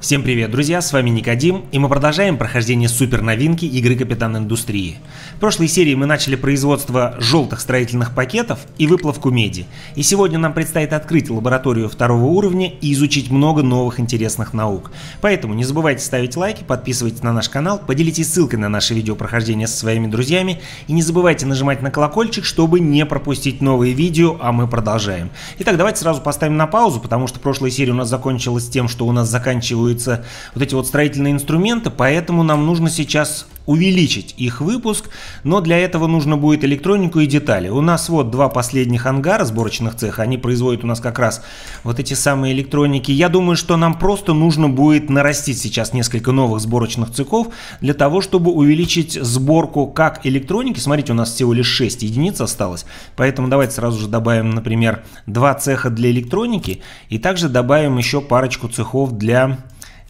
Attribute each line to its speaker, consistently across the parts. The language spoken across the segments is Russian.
Speaker 1: Всем привет, друзья, с вами Никодим, и мы продолжаем прохождение супер новинки игры Капитан Индустрии. В прошлой серии мы начали производство желтых строительных пакетов и выплавку меди, и сегодня нам предстоит открыть лабораторию второго уровня и изучить много новых интересных наук. Поэтому не забывайте ставить лайки, подписывайтесь на наш канал, поделитесь ссылкой на наше видео прохождения со своими друзьями, и не забывайте нажимать на колокольчик, чтобы не пропустить новые видео, а мы продолжаем. Итак, давайте сразу поставим на паузу, потому что прошлая серия у нас закончилась тем, что у нас заканчивают требуются вот эти вот строительные инструменты, поэтому нам нужно сейчас увеличить их выпуск, но для этого нужно будет электронику и детали. У нас вот два последних ангара сборочных цеха, они производят у нас как раз вот эти самые электроники. Я думаю, что нам просто нужно будет нарастить сейчас несколько новых сборочных цехов для того, чтобы увеличить сборку как электроники. Смотрите, у нас всего лишь 6 единиц осталось, поэтому давайте сразу же добавим, например, два цеха для электроники и также добавим еще парочку цехов для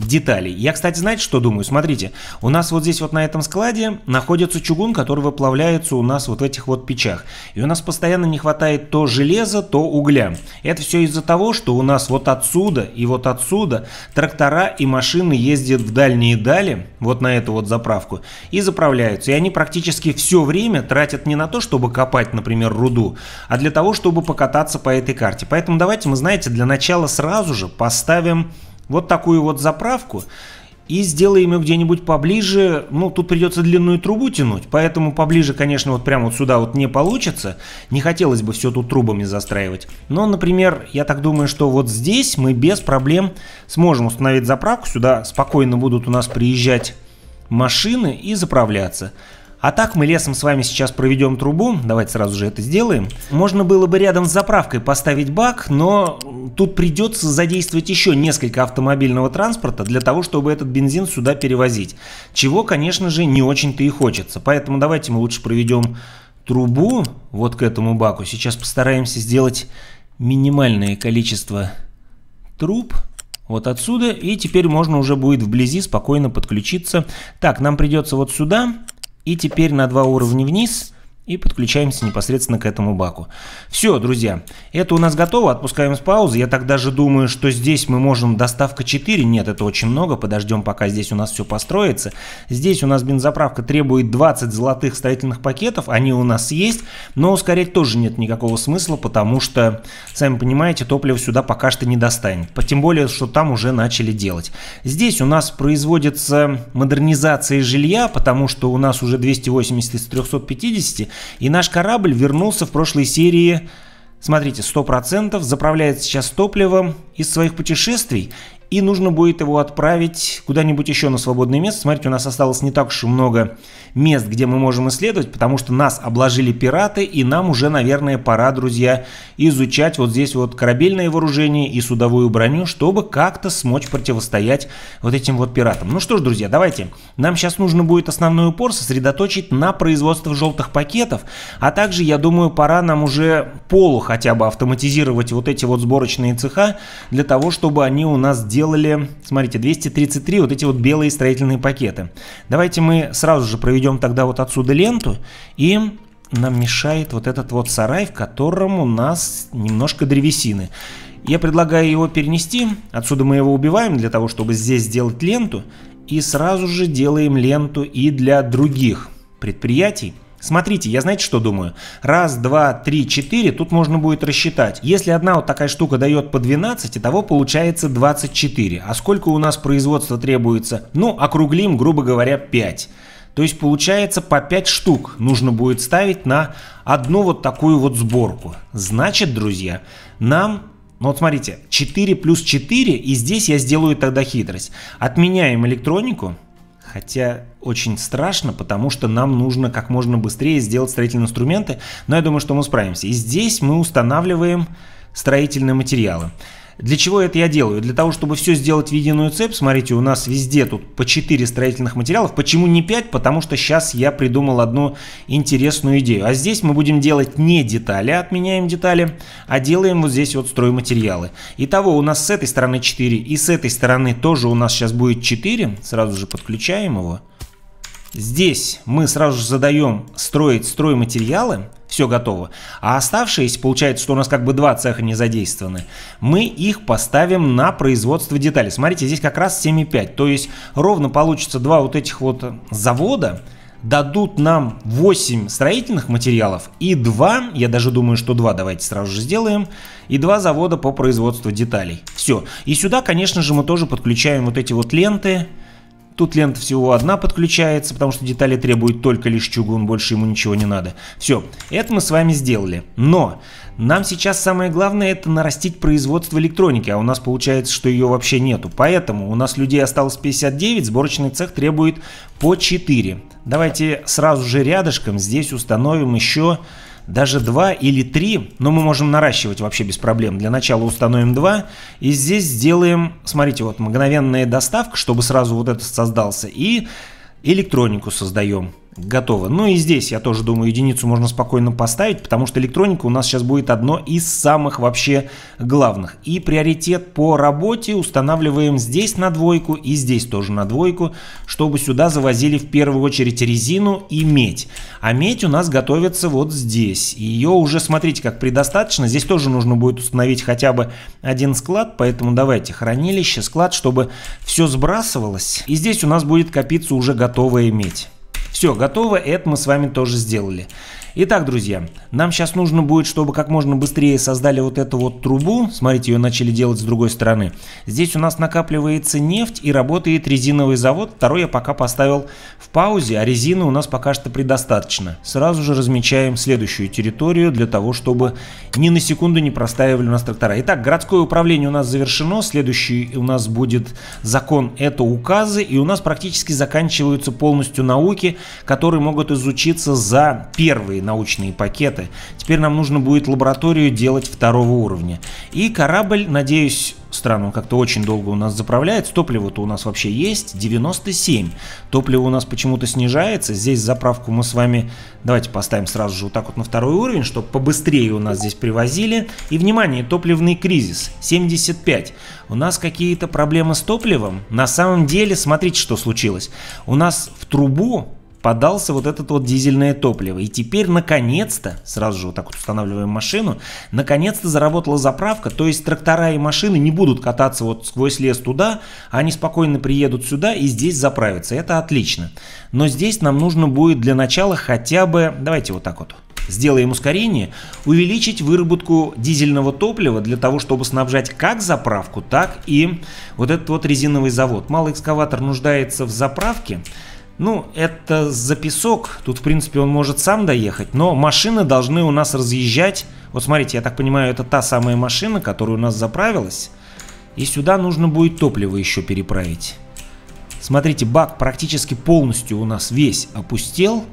Speaker 1: деталей. Я, кстати, знаете, что думаю? Смотрите, у нас вот здесь вот на этом складе находится чугун, который выплавляется у нас вот в этих вот печах. И у нас постоянно не хватает то железа, то угля. Это все из-за того, что у нас вот отсюда и вот отсюда трактора и машины ездят в дальние дали, вот на эту вот заправку, и заправляются. И они практически все время тратят не на то, чтобы копать, например, руду, а для того, чтобы покататься по этой карте. Поэтому давайте мы, знаете, для начала сразу же поставим вот такую вот заправку и сделаем ее где-нибудь поближе. Ну, тут придется длинную трубу тянуть, поэтому поближе, конечно, вот прямо вот сюда вот не получится. Не хотелось бы все тут трубами застраивать. Но, например, я так думаю, что вот здесь мы без проблем сможем установить заправку. Сюда спокойно будут у нас приезжать машины и заправляться. А так мы лесом с вами сейчас проведем трубу, давайте сразу же это сделаем. Можно было бы рядом с заправкой поставить бак, но тут придется задействовать еще несколько автомобильного транспорта для того, чтобы этот бензин сюда перевозить. Чего, конечно же, не очень-то и хочется. Поэтому давайте мы лучше проведем трубу вот к этому баку. Сейчас постараемся сделать минимальное количество труб вот отсюда. И теперь можно уже будет вблизи спокойно подключиться. Так, нам придется вот сюда и теперь на два уровня вниз и подключаемся непосредственно к этому баку. Все, друзья, это у нас готово, отпускаем с паузы. Я так даже думаю, что здесь мы можем доставка 4, нет, это очень много, подождем пока здесь у нас все построится. Здесь у нас бензоправка требует 20 золотых строительных пакетов, они у нас есть, но ускорять тоже нет никакого смысла, потому что, сами понимаете, топливо сюда пока что не достанет. Тем более, что там уже начали делать. Здесь у нас производится модернизация жилья, потому что у нас уже 280 из 350, и наш корабль вернулся в прошлой серии, смотрите, 100%, заправляет сейчас топливом из своих путешествий, и нужно будет его отправить куда-нибудь еще на свободное место. Смотрите, у нас осталось не так уж и много мест, где мы можем исследовать, потому что нас обложили пираты, и нам уже, наверное, пора, друзья, изучать вот здесь вот корабельное вооружение и судовую броню, чтобы как-то смочь противостоять вот этим вот пиратам. Ну что ж, друзья, давайте. Нам сейчас нужно будет основной упор сосредоточить на производстве желтых пакетов, а также, я думаю, пора нам уже полу хотя бы автоматизировать вот эти вот сборочные цеха для того, чтобы они у нас делали, смотрите, 233 вот эти вот белые строительные пакеты. Давайте мы сразу же проведем проведем тогда вот отсюда ленту, и нам мешает вот этот вот сарай, в котором у нас немножко древесины. Я предлагаю его перенести, отсюда мы его убиваем для того, чтобы здесь сделать ленту, и сразу же делаем ленту и для других предприятий. Смотрите, я знаете, что думаю? Раз, два, три, четыре, тут можно будет рассчитать. Если одна вот такая штука дает по 12, итого получается 24. А сколько у нас производства требуется? Ну, округлим, грубо говоря, 5. То есть получается по 5 штук нужно будет ставить на одну вот такую вот сборку. Значит, друзья, нам... Ну вот смотрите, 4 плюс 4, и здесь я сделаю тогда хитрость. Отменяем электронику, хотя очень страшно, потому что нам нужно как можно быстрее сделать строительные инструменты, но я думаю, что мы справимся. И здесь мы устанавливаем строительные материалы. Для чего это я делаю? Для того, чтобы все сделать в единую цепь, смотрите, у нас везде тут по 4 строительных материалов. Почему не 5? Потому что сейчас я придумал одну интересную идею. А здесь мы будем делать не детали, а отменяем детали, а делаем вот здесь вот стройматериалы. Итого у нас с этой стороны 4 и с этой стороны тоже у нас сейчас будет 4. Сразу же подключаем его. Здесь мы сразу же задаем строить стройматериалы. материалы все готово. А оставшиеся, получается, что у нас как бы два цеха не задействованы, мы их поставим на производство деталей. Смотрите, здесь как раз 7,5, то есть ровно получится два вот этих вот завода, дадут нам 8 строительных материалов и 2, я даже думаю, что 2 давайте сразу же сделаем, и 2 завода по производству деталей. Все. И сюда, конечно же, мы тоже подключаем вот эти вот ленты, Тут лента всего одна подключается, потому что детали требуют только лишь чугун, больше ему ничего не надо. Все, это мы с вами сделали. Но нам сейчас самое главное это нарастить производство электроники, а у нас получается, что ее вообще нету. Поэтому у нас людей осталось 59, сборочный цех требует по 4. Давайте сразу же рядышком здесь установим еще даже 2 или 3, но мы можем наращивать вообще без проблем. Для начала установим 2 и здесь сделаем, смотрите, вот мгновенная доставка, чтобы сразу вот этот создался и электронику создаем. Готово. Ну и здесь, я тоже думаю, единицу можно спокойно поставить, потому что электроника у нас сейчас будет одно из самых вообще главных. И приоритет по работе устанавливаем здесь на двойку и здесь тоже на двойку, чтобы сюда завозили в первую очередь резину и медь. А медь у нас готовится вот здесь. Ее уже, смотрите, как предостаточно. Здесь тоже нужно будет установить хотя бы один склад, поэтому давайте хранилище, склад, чтобы все сбрасывалось. И здесь у нас будет копиться уже готовая медь. Все, готово, это мы с вами тоже сделали. Итак, друзья, нам сейчас нужно будет, чтобы как можно быстрее создали вот эту вот трубу. Смотрите, ее начали делать с другой стороны. Здесь у нас накапливается нефть и работает резиновый завод. Второй я пока поставил в паузе, а резины у нас пока что предостаточно. Сразу же размечаем следующую территорию для того, чтобы ни на секунду не простаивали у нас трактора. Итак, городское управление у нас завершено. Следующий у нас будет закон – это указы. И у нас практически заканчиваются полностью науки, которые могут изучиться за первые новые научные пакеты. Теперь нам нужно будет лабораторию делать второго уровня. И корабль, надеюсь, странно, он как-то очень долго у нас заправляется. Топливо-то у нас вообще есть, 97. Топливо у нас почему-то снижается. Здесь заправку мы с вами... Давайте поставим сразу же вот так вот на второй уровень, чтобы побыстрее у нас здесь привозили. И, внимание, топливный кризис, 75. У нас какие-то проблемы с топливом. На самом деле, смотрите, что случилось. У нас в трубу подался вот этот вот дизельное топливо. И теперь, наконец-то, сразу же вот так вот устанавливаем машину, наконец-то заработала заправка, то есть трактора и машины не будут кататься вот сквозь лес туда, они спокойно приедут сюда и здесь заправятся. Это отлично. Но здесь нам нужно будет для начала хотя бы, давайте вот так вот, сделаем ускорение, увеличить выработку дизельного топлива для того, чтобы снабжать как заправку, так и вот этот вот резиновый завод. Малый экскаватор нуждается в заправке, ну, это записок. Тут, в принципе, он может сам доехать. Но машины должны у нас разъезжать. Вот смотрите, я так понимаю, это та самая машина, которая у нас заправилась. И сюда нужно будет топливо еще переправить. Смотрите, бак практически полностью у нас весь опустел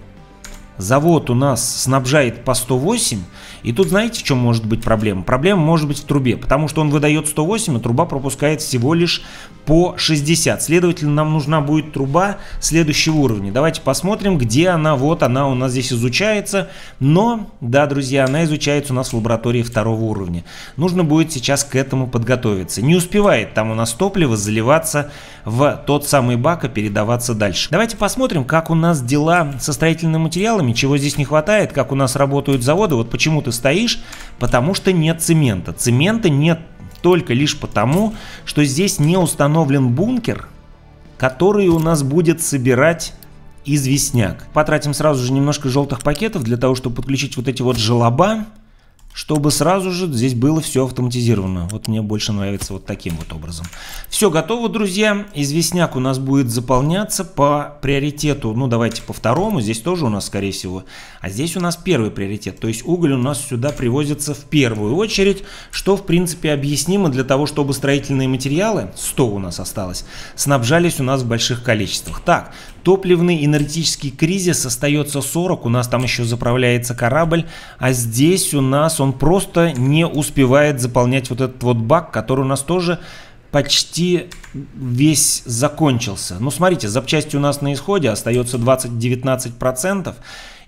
Speaker 1: завод у нас снабжает по 108, и тут знаете, в чем может быть проблема? Проблема может быть в трубе, потому что он выдает 108, а труба пропускает всего лишь по 60. Следовательно, нам нужна будет труба следующего уровня. Давайте посмотрим, где она. Вот она у нас здесь изучается. Но, да, друзья, она изучается у нас в лаборатории второго уровня. Нужно будет сейчас к этому подготовиться. Не успевает там у нас топливо заливаться в тот самый бак и передаваться дальше. Давайте посмотрим, как у нас дела со строительными материалами руками. Чего здесь не хватает, как у нас работают заводы, вот почему ты стоишь, потому что нет цемента. Цемента нет только лишь потому, что здесь не установлен бункер, который у нас будет собирать известняк. Потратим сразу же немножко желтых пакетов для того, чтобы подключить вот эти вот желоба чтобы сразу же здесь было все автоматизировано. Вот мне больше нравится вот таким вот образом. Все готово, друзья. Известняк у нас будет заполняться по приоритету. Ну, давайте по второму. Здесь тоже у нас, скорее всего. А здесь у нас первый приоритет. То есть уголь у нас сюда привозится в первую очередь, что, в принципе, объяснимо для того, чтобы строительные материалы, 100 у нас осталось, снабжались у нас в больших количествах. Так, Топливный энергетический кризис остается 40, у нас там еще заправляется корабль, а здесь у нас он просто не успевает заполнять вот этот вот бак, который у нас тоже почти весь закончился. Ну, смотрите, запчасти у нас на исходе, остается 20-19%.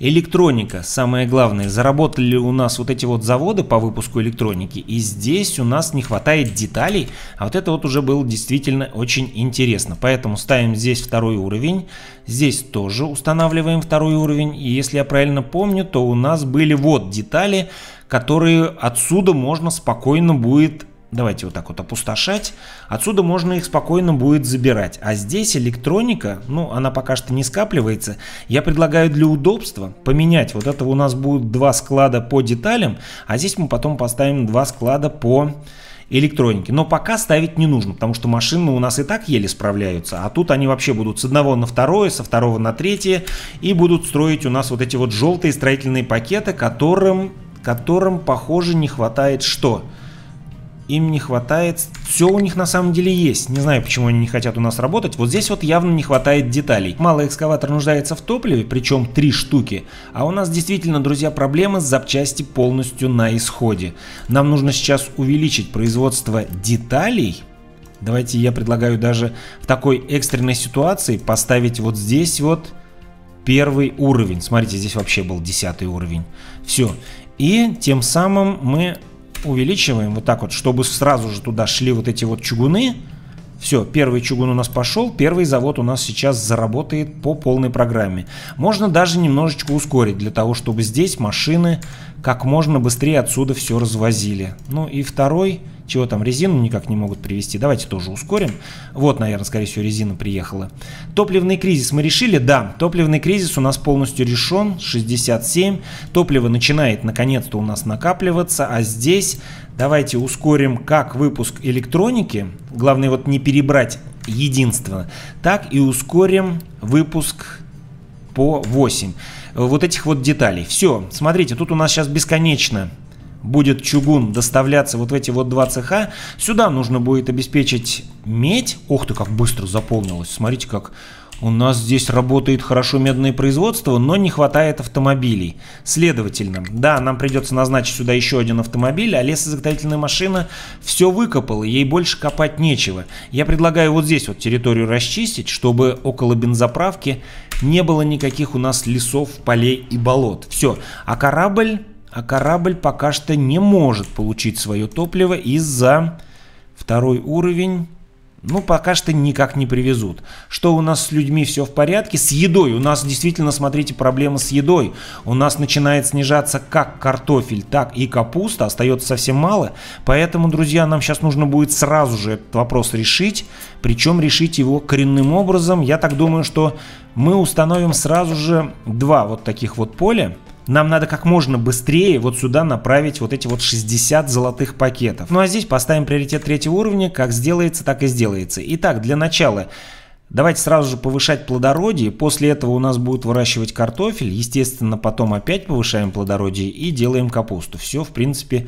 Speaker 1: Электроника, самое главное, заработали у нас вот эти вот заводы по выпуску электроники, и здесь у нас не хватает деталей, а вот это вот уже было действительно очень интересно. Поэтому ставим здесь второй уровень, здесь тоже устанавливаем второй уровень, и если я правильно помню, то у нас были вот детали, которые отсюда можно спокойно будет Давайте вот так вот опустошать. Отсюда можно их спокойно будет забирать. А здесь электроника, ну, она пока что не скапливается. Я предлагаю для удобства поменять. Вот этого у нас будет два склада по деталям, а здесь мы потом поставим два склада по электронике. Но пока ставить не нужно, потому что машины у нас и так еле справляются. А тут они вообще будут с одного на второе, со второго на третье. И будут строить у нас вот эти вот желтые строительные пакеты, которым, которым похоже, не хватает что? Что? им не хватает, все у них на самом деле есть. Не знаю, почему они не хотят у нас работать. Вот здесь вот явно не хватает деталей. Малый экскаватор нуждается в топливе, причем три штуки. А у нас действительно, друзья, проблемы с запчасти полностью на исходе. Нам нужно сейчас увеличить производство деталей, Давайте я предлагаю даже в такой экстренной ситуации поставить вот здесь вот первый уровень. Смотрите, здесь вообще был десятый уровень. Все. И тем самым мы увеличиваем вот так вот, чтобы сразу же туда шли вот эти вот чугуны. Все, первый чугун у нас пошел, первый завод у нас сейчас заработает по полной программе. Можно даже немножечко ускорить, для того, чтобы здесь машины как можно быстрее отсюда все развозили. Ну и второй чего там резину никак не могут привести. Давайте тоже ускорим. Вот, наверное, скорее всего, резина приехала. Топливный кризис мы решили? Да, топливный кризис у нас полностью решен. 67. Топливо начинает наконец-то у нас накапливаться, а здесь давайте ускорим как выпуск электроники, главное вот не перебрать единственно, так и ускорим выпуск по 8 э, вот этих вот деталей. Все, смотрите, тут у нас сейчас бесконечно будет чугун доставляться вот в эти вот два цеха, сюда нужно будет обеспечить медь. Ох ты, как быстро заполнилось. Смотрите, как у нас здесь работает хорошо медное производство, но не хватает автомобилей. Следовательно, да, нам придется назначить сюда еще один автомобиль, а лесозаготовительная машина все выкопала, ей больше копать нечего. Я предлагаю вот здесь вот территорию расчистить, чтобы около бензоправки не было никаких у нас лесов, полей и болот. Все, а корабль а корабль пока что не может получить свое топливо из-за второй уровень. Ну, пока что никак не привезут. Что у нас с людьми все в порядке? С едой. У нас действительно, смотрите, проблема с едой. У нас начинает снижаться как картофель, так и капуста. Остается совсем мало. Поэтому, друзья, нам сейчас нужно будет сразу же этот вопрос решить. Причем решить его коренным образом. Я так думаю, что мы установим сразу же два вот таких вот поля. Нам надо как можно быстрее вот сюда направить вот эти вот 60 золотых пакетов. Ну а здесь поставим приоритет третьего уровня, как сделается, так и сделается. Итак, для начала... Давайте сразу же повышать плодородие, после этого у нас будет выращивать картофель, естественно, потом опять повышаем плодородие и делаем капусту. Все, в принципе,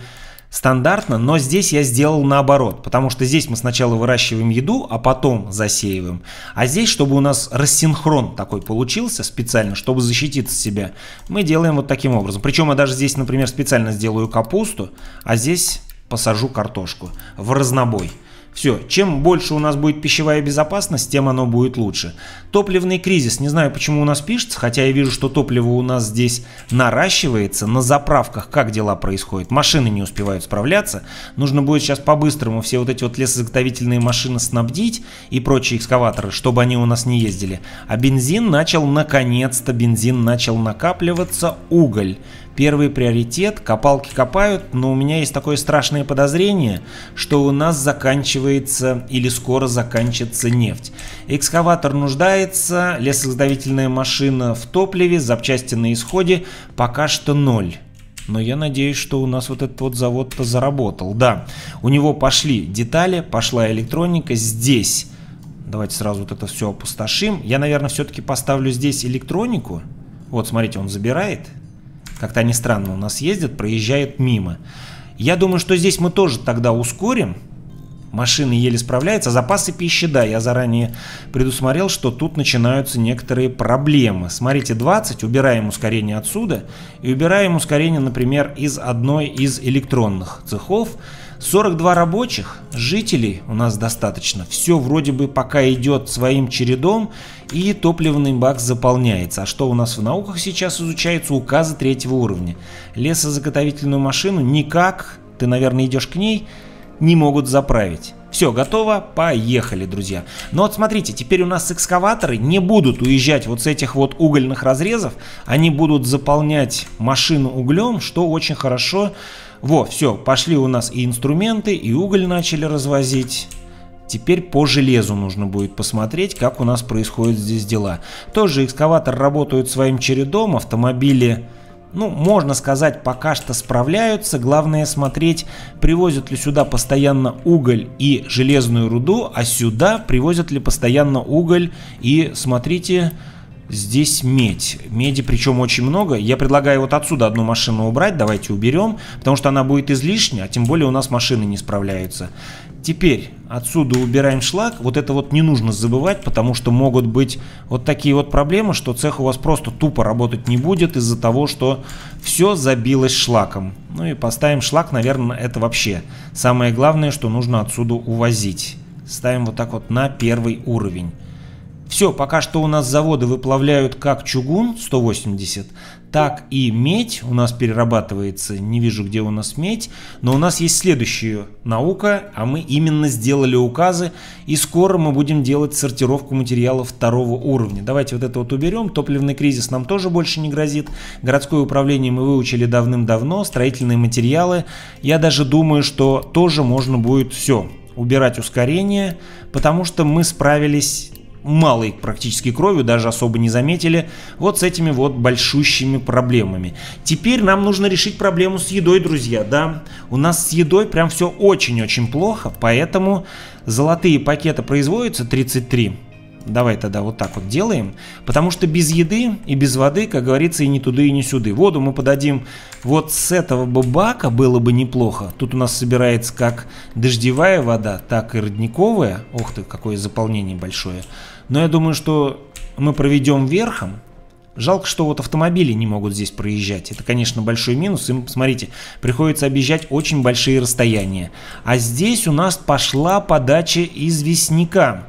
Speaker 1: стандартно, но здесь я сделал наоборот, потому что здесь мы сначала выращиваем еду, а потом засеиваем. А здесь, чтобы у нас рассинхрон такой получился специально, чтобы защититься себя, мы делаем вот таким образом. Причем я даже здесь, например, специально сделаю капусту, а здесь посажу картошку в разнобой. Все, чем больше у нас будет пищевая безопасность, тем оно будет лучше. Топливный кризис, не знаю, почему у нас пишется, хотя я вижу, что топливо у нас здесь наращивается. На заправках как дела происходят? Машины не успевают справляться. Нужно будет сейчас по-быстрому все вот эти вот лесозаготовительные машины снабдить и прочие экскаваторы, чтобы они у нас не ездили. А бензин начал наконец-то, бензин начал накапливаться, уголь первый приоритет, копалки копают, но у меня есть такое страшное подозрение, что у нас заканчивается или скоро заканчивается нефть. Экскаватор нуждается, лесоздавительная машина в топливе, запчасти на исходе, пока что ноль. Но я надеюсь, что у нас вот этот вот завод-то заработал. Да, у него пошли детали, пошла электроника здесь. Давайте сразу вот это все опустошим. Я, наверное, все-таки поставлю здесь электронику. Вот, смотрите, он забирает как-то они странно у нас ездят, проезжают мимо. Я думаю, что здесь мы тоже тогда ускорим. Машины еле справляются, а запасы пищи, да, я заранее предусмотрел, что тут начинаются некоторые проблемы. Смотрите, 20, убираем ускорение отсюда и убираем ускорение, например, из одной из электронных цехов. 42 рабочих, жителей у нас достаточно. Все вроде бы пока идет своим чередом и топливный бак заполняется. А что у нас в науках сейчас изучается? Указы третьего уровня. Лесозаготовительную машину никак, ты, наверное, идешь к ней, не могут заправить. Все, готово, поехали, друзья. Но вот смотрите, теперь у нас экскаваторы не будут уезжать вот с этих вот угольных разрезов, они будут заполнять машину углем, что очень хорошо во, все, пошли у нас и инструменты, и уголь начали развозить. Теперь по железу нужно будет посмотреть, как у нас происходят здесь дела. Тоже экскаватор работают своим чередом, автомобили, ну, можно сказать, пока что справляются. Главное смотреть, привозят ли сюда постоянно уголь и железную руду, а сюда привозят ли постоянно уголь и, смотрите, Здесь медь. Меди причем очень много. Я предлагаю вот отсюда одну машину убрать. Давайте уберем, потому что она будет излишняя, а тем более у нас машины не справляются. Теперь отсюда убираем шлак. Вот это вот не нужно забывать, потому что могут быть вот такие вот проблемы, что цех у вас просто тупо работать не будет из-за того, что все забилось шлаком. Ну и поставим шлак, наверное, это вообще самое главное, что нужно отсюда увозить. Ставим вот так вот на первый уровень. Все, пока что у нас заводы выплавляют как чугун 180, так и медь у нас перерабатывается. Не вижу, где у нас медь. Но у нас есть следующая наука, а мы именно сделали указы. И скоро мы будем делать сортировку материалов второго уровня. Давайте вот это вот уберем. Топливный кризис нам тоже больше не грозит. Городское управление мы выучили давным-давно. Строительные материалы. Я даже думаю, что тоже можно будет все убирать ускорение, потому что мы справились малой практически кровью, даже особо не заметили, вот с этими вот большущими проблемами. Теперь нам нужно решить проблему с едой, друзья, да. У нас с едой прям все очень-очень плохо, поэтому золотые пакеты производятся 33. Давай тогда вот так вот делаем, потому что без еды и без воды, как говорится, и не туда и не сюда. Воду мы подадим вот с этого бы было бы неплохо. Тут у нас собирается как дождевая вода, так и родниковая. Ох ты, какое заполнение большое. Но я думаю, что мы проведем верхом. Жалко, что вот автомобили не могут здесь проезжать. Это, конечно, большой минус. Им, смотрите, приходится объезжать очень большие расстояния. А здесь у нас пошла подача известняка.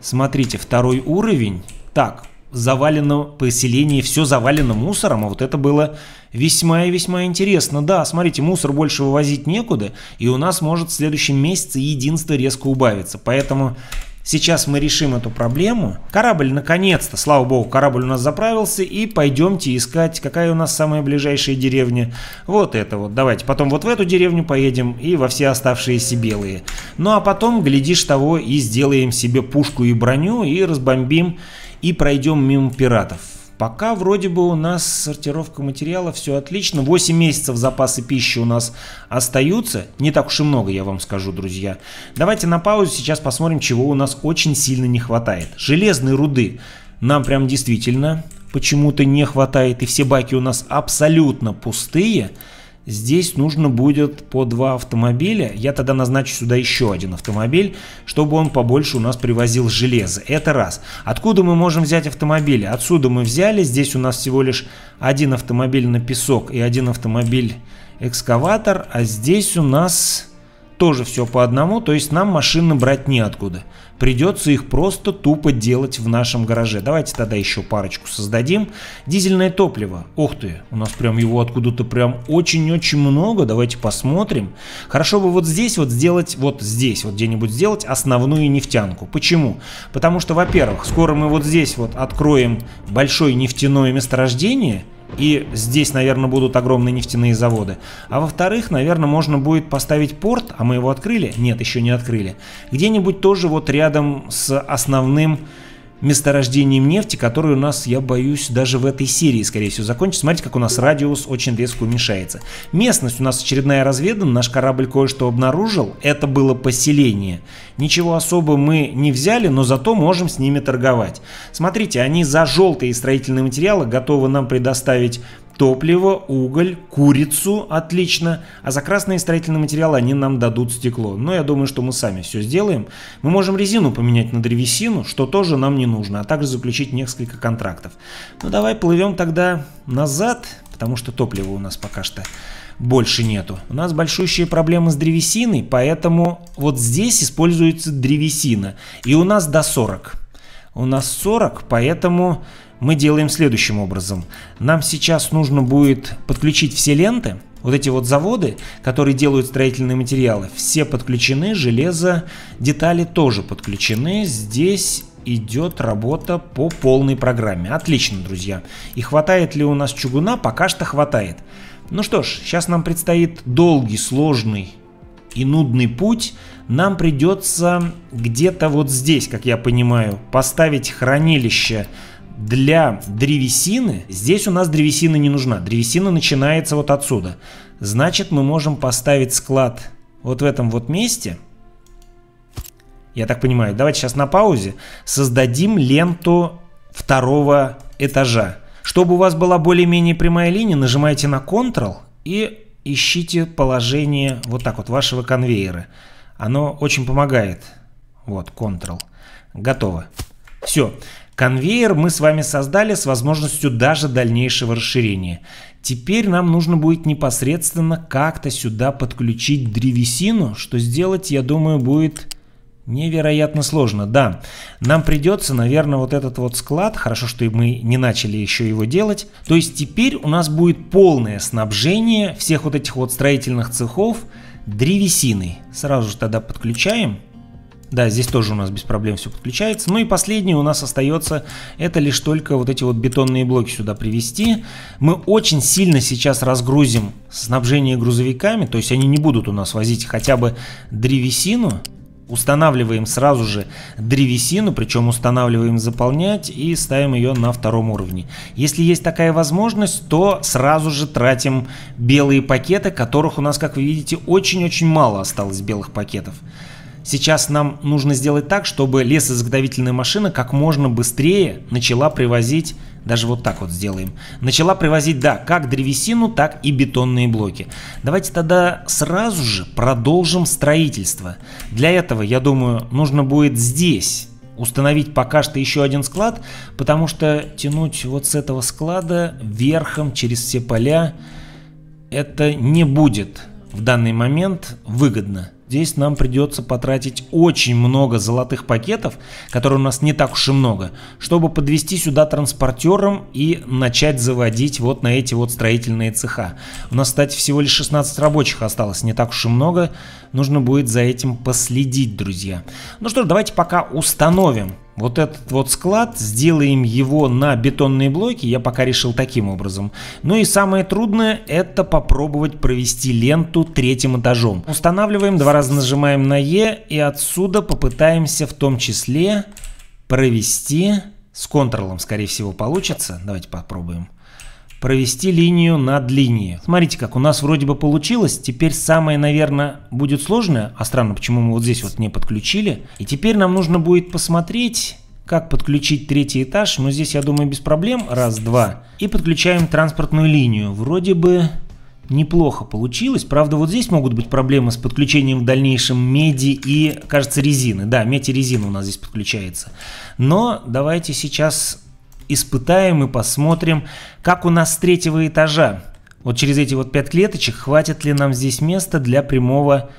Speaker 1: Смотрите, второй уровень. Так, завалено поселение, все завалено мусором, а вот это было весьма и весьма интересно. Да, смотрите, мусор больше вывозить некуда, и у нас может в следующем месяце единство резко убавиться. Поэтому Сейчас мы решим эту проблему. Корабль наконец-то, слава богу, корабль у нас заправился. И пойдемте искать, какая у нас самая ближайшая деревня. Вот это вот. Давайте потом вот в эту деревню поедем и во все оставшиеся белые. Ну а потом, глядишь того, и сделаем себе пушку и броню и разбомбим и пройдем мимо пиратов. Пока вроде бы у нас сортировка материала, все отлично. 8 месяцев запасы пищи у нас остаются. Не так уж и много, я вам скажу, друзья. Давайте на паузу сейчас посмотрим, чего у нас очень сильно не хватает. Железной руды нам прям действительно почему-то не хватает. И все баки у нас абсолютно пустые. Пустые. Здесь нужно будет по два автомобиля. Я тогда назначу сюда еще один автомобиль, чтобы он побольше у нас привозил железо. Это раз. Откуда мы можем взять автомобили? Отсюда мы взяли. Здесь у нас всего лишь один автомобиль на песок и один автомобиль экскаватор. А здесь у нас тоже все по одному, то есть нам машины брать неоткуда. Придется их просто тупо делать в нашем гараже. Давайте тогда еще парочку создадим. Дизельное топливо. Ух ты, у нас прям его откуда-то прям очень-очень много. Давайте посмотрим. Хорошо бы вот здесь вот сделать, вот здесь вот где-нибудь сделать основную нефтянку. Почему? Потому что, во-первых, скоро мы вот здесь вот откроем большое нефтяное месторождение и здесь, наверное, будут огромные нефтяные заводы. А во-вторых, наверное, можно будет поставить порт, а мы его открыли? Нет, еще не открыли. Где-нибудь тоже вот рядом с основным месторождением нефти, который у нас, я боюсь, даже в этой серии, скорее всего, закончится. Смотрите, как у нас радиус очень резко уменьшается. Местность у нас очередная разведана, наш корабль кое-что обнаружил, это было поселение. Ничего особо мы не взяли, но зато можем с ними торговать. Смотрите, они за желтые строительные материалы готовы нам предоставить топливо, уголь, курицу, отлично. А за красные строительные материалы они нам дадут стекло. Но я думаю, что мы сами все сделаем. Мы можем резину поменять на древесину, что тоже нам не нужно, а также заключить несколько контрактов. Ну давай плывем тогда назад, потому что топлива у нас пока что больше нету. У нас большущие проблемы с древесиной, поэтому вот здесь используется древесина. И у нас до 40. У нас 40, поэтому мы делаем следующим образом. Нам сейчас нужно будет подключить все ленты, вот эти вот заводы, которые делают строительные материалы, все подключены, железо, детали тоже подключены. Здесь идет работа по полной программе. Отлично, друзья. И хватает ли у нас чугуна? Пока что хватает. Ну что ж, сейчас нам предстоит долгий, сложный и нудный путь. Нам придется где-то вот здесь, как я понимаю, поставить хранилище хранилище для древесины, здесь у нас древесина не нужна. Древесина начинается вот отсюда. Значит, мы можем поставить склад вот в этом вот месте. Я так понимаю. Давайте сейчас на паузе создадим ленту второго этажа. Чтобы у вас была более-менее прямая линия, нажимаете на Ctrl и ищите положение вот так вот вашего конвейера. Оно очень помогает. Вот, Ctrl. Готово. Все. Конвейер мы с вами создали с возможностью даже дальнейшего расширения. Теперь нам нужно будет непосредственно как-то сюда подключить древесину, что сделать, я думаю, будет невероятно сложно. Да, нам придется, наверное, вот этот вот склад, хорошо, что мы не начали еще его делать. То есть теперь у нас будет полное снабжение всех вот этих вот строительных цехов древесиной. Сразу же тогда подключаем. Да, здесь тоже у нас без проблем все подключается. Ну и последнее у нас остается, это лишь только вот эти вот бетонные блоки сюда привести. Мы очень сильно сейчас разгрузим снабжение грузовиками, то есть они не будут у нас возить хотя бы древесину. Устанавливаем сразу же древесину, причем устанавливаем заполнять и ставим ее на втором уровне. Если есть такая возможность, то сразу же тратим белые пакеты, которых у нас, как вы видите, очень-очень мало осталось белых пакетов. Сейчас нам нужно сделать так, чтобы лесозаготовительная машина как можно быстрее начала привозить, даже вот так вот сделаем, начала привозить, да, как древесину, так и бетонные блоки. Давайте тогда сразу же продолжим строительство. Для этого, я думаю, нужно будет здесь установить пока что еще один склад, потому что тянуть вот с этого склада верхом через все поля это не будет в данный момент выгодно. Здесь нам придется потратить очень много золотых пакетов, которые у нас не так уж и много, чтобы подвести сюда транспортером и начать заводить вот на эти вот строительные цеха. У нас, кстати, всего лишь 16 рабочих осталось, не так уж и много. Нужно будет за этим последить, друзья. Ну что ж, давайте пока установим вот этот вот склад, сделаем его на бетонные блоки, я пока решил таким образом. Ну и самое трудное, это попробовать провести ленту третьим этажом. Устанавливаем, два раза нажимаем на Е, и отсюда попытаемся в том числе провести, с контролом скорее всего получится, давайте попробуем провести линию над линией. Смотрите, как у нас вроде бы получилось. Теперь самое, наверное, будет сложное. А странно, почему мы вот здесь вот не подключили. И теперь нам нужно будет посмотреть, как подключить третий этаж. Но здесь, я думаю, без проблем. Раз, два. И подключаем транспортную линию. Вроде бы неплохо получилось. Правда, вот здесь могут быть проблемы с подключением в дальнейшем меди и, кажется, резины. Да, меди-резина у нас здесь подключается. Но давайте сейчас испытаем и посмотрим, как у нас с третьего этажа. Вот через эти вот 5 клеточек хватит ли нам здесь места для прямого...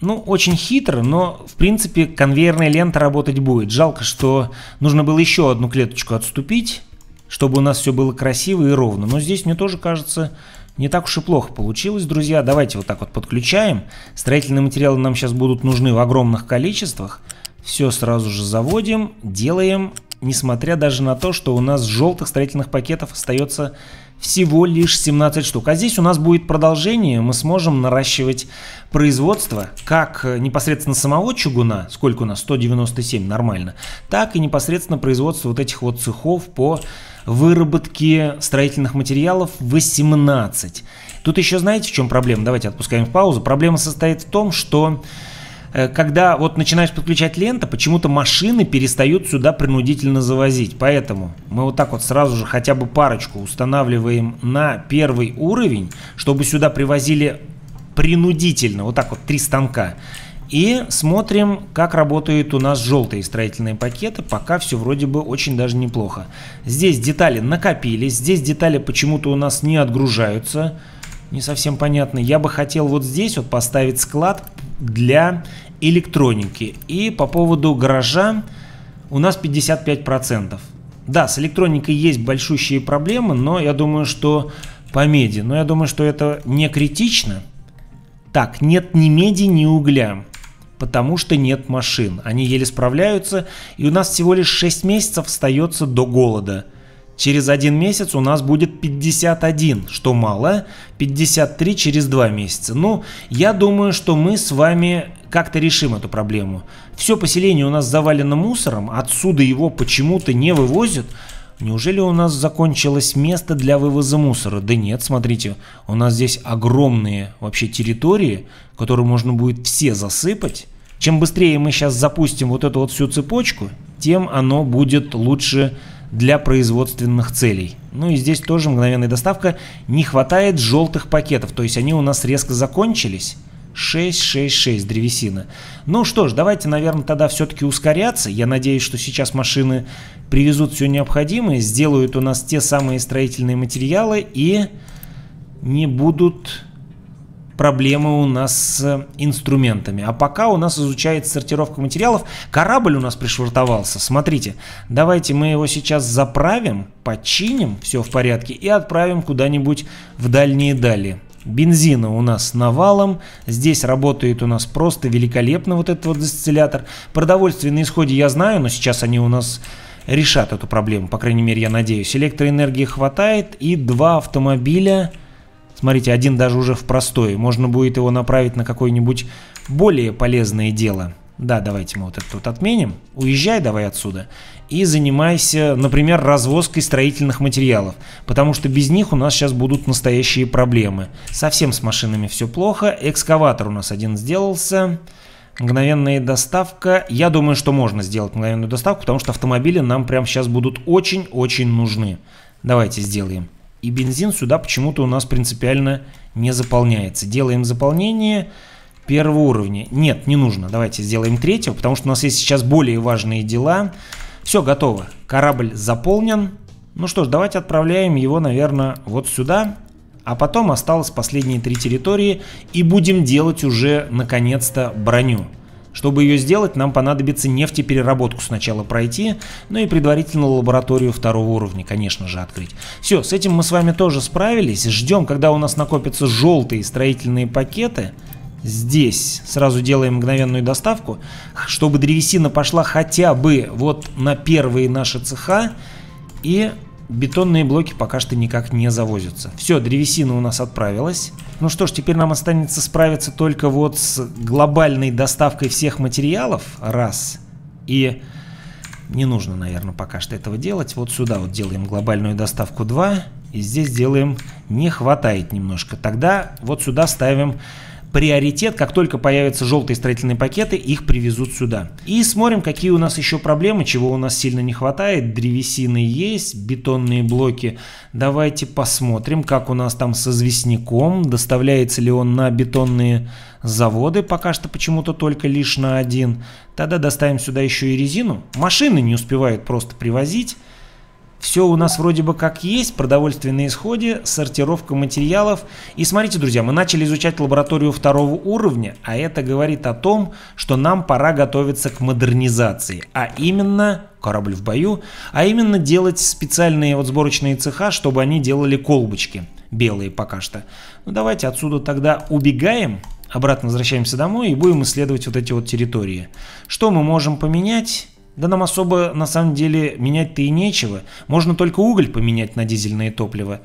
Speaker 1: Ну, очень хитро, но, в принципе, конвейерная лента работать будет. Жалко, что нужно было еще одну клеточку отступить, чтобы у нас все было красиво и ровно. Но здесь, мне тоже кажется, не так уж и плохо получилось, друзья. Давайте вот так вот подключаем. Строительные материалы нам сейчас будут нужны в огромных количествах. Все сразу же заводим, делаем несмотря даже на то, что у нас желтых строительных пакетов остается всего лишь 17 штук. А здесь у нас будет продолжение, мы сможем наращивать производство как э, непосредственно самого чугуна, сколько у нас, 197, нормально, так и непосредственно производство вот этих вот цехов по выработке строительных материалов 18. Тут еще знаете, в чем проблема? Давайте отпускаем в паузу. Проблема состоит в том, что Э, когда вот начинаешь подключать лента, почему-то машины перестают сюда принудительно завозить. Поэтому мы вот так вот сразу же хотя бы парочку устанавливаем на первый уровень, чтобы сюда привозили принудительно, вот так вот три станка. И смотрим, как работают у нас желтые строительные пакеты. Пока все вроде бы очень даже неплохо. Здесь детали накопились, здесь детали почему-то у нас не отгружаются. Не совсем понятно. Я бы хотел вот здесь вот поставить склад для электроники. И по поводу гаража у нас 55%. Да, с электроникой есть большущие проблемы, но я думаю, что по меди. Но я думаю, что это не критично. Так, нет ни меди, ни угля, потому что нет машин. Они еле справляются, и у нас всего лишь 6 месяцев остается до голода. Через один месяц у нас будет 51, что мало, 53 через два месяца. Ну, я думаю, что мы с вами как-то решим эту проблему. Все поселение у нас завалено мусором, отсюда его почему-то не вывозят. Неужели у нас закончилось место для вывоза мусора? Да нет, смотрите, у нас здесь огромные вообще территории, которые можно будет все засыпать. Чем быстрее мы сейчас запустим вот эту вот всю цепочку, тем оно будет лучше для производственных целей. Ну и здесь тоже мгновенная доставка. Не хватает желтых пакетов, то есть они у нас резко закончились. 666 древесина. Ну что ж, давайте, наверное, тогда все-таки ускоряться. Я надеюсь, что сейчас машины привезут все необходимое, сделают у нас те самые строительные материалы и не будут проблемы у нас с э, инструментами. А пока у нас изучается сортировка материалов. Корабль у нас пришвартовался. Смотрите, давайте мы его сейчас заправим, починим, все в порядке, и отправим куда-нибудь в дальние дали. Бензина у нас навалом, здесь работает у нас просто великолепно вот этот вот дистиллятор. Продовольствие на исходе я знаю, но сейчас они у нас решат эту проблему, по крайней мере я надеюсь. Электроэнергии хватает и два автомобиля Смотрите, один даже уже в простой. Можно будет его направить на какое-нибудь более полезное дело. Да, давайте мы вот этот вот отменим. Уезжай давай отсюда и занимайся, например, развозкой строительных материалов, потому что без них у нас сейчас будут настоящие проблемы. Совсем с машинами все плохо. Экскаватор у нас один сделался. Мгновенная доставка. Я думаю, что можно сделать мгновенную доставку, потому что автомобили нам прямо сейчас будут очень-очень нужны. Давайте сделаем. И бензин сюда почему-то у нас принципиально не заполняется. Делаем заполнение первого уровня. Нет, не нужно. Давайте сделаем третьего, потому что у нас есть сейчас более важные дела. Все, готово. Корабль заполнен. Ну что ж, давайте отправляем его, наверное, вот сюда. А потом осталось последние три территории. И будем делать уже, наконец-то, броню. Чтобы ее сделать, нам понадобится нефтепереработку сначала пройти, ну и предварительно лабораторию второго уровня, конечно же, открыть. Все, с этим мы с вами тоже справились. Ждем, когда у нас накопятся желтые строительные пакеты. Здесь сразу делаем мгновенную доставку, чтобы древесина пошла хотя бы вот на первые наши цеха. И Бетонные блоки пока что никак не завозятся. Все, древесина у нас отправилась. Ну что ж, теперь нам останется справиться только вот с глобальной доставкой всех материалов. Раз. И не нужно, наверное, пока что этого делать. Вот сюда вот делаем глобальную доставку 2. И здесь делаем не хватает немножко. Тогда вот сюда ставим приоритет, как только появятся желтые строительные пакеты, их привезут сюда. И смотрим, какие у нас еще проблемы, чего у нас сильно не хватает. Древесины есть, бетонные блоки. Давайте посмотрим, как у нас там с известняком, доставляется ли он на бетонные заводы, пока что почему-то только лишь на один. Тогда доставим сюда еще и резину. Машины не успевают просто привозить. Все у нас вроде бы как есть, продовольствие на исходе, сортировка материалов. И смотрите, друзья, мы начали изучать лабораторию второго уровня, а это говорит о том, что нам пора готовиться к модернизации, а именно корабль в бою, а именно делать специальные вот сборочные цеха, чтобы они делали колбочки, белые пока что. Ну давайте отсюда тогда убегаем, обратно возвращаемся домой и будем исследовать вот эти вот территории. Что мы можем поменять? Да нам особо, на самом деле, менять-то и нечего. Можно только уголь поменять на дизельное топливо.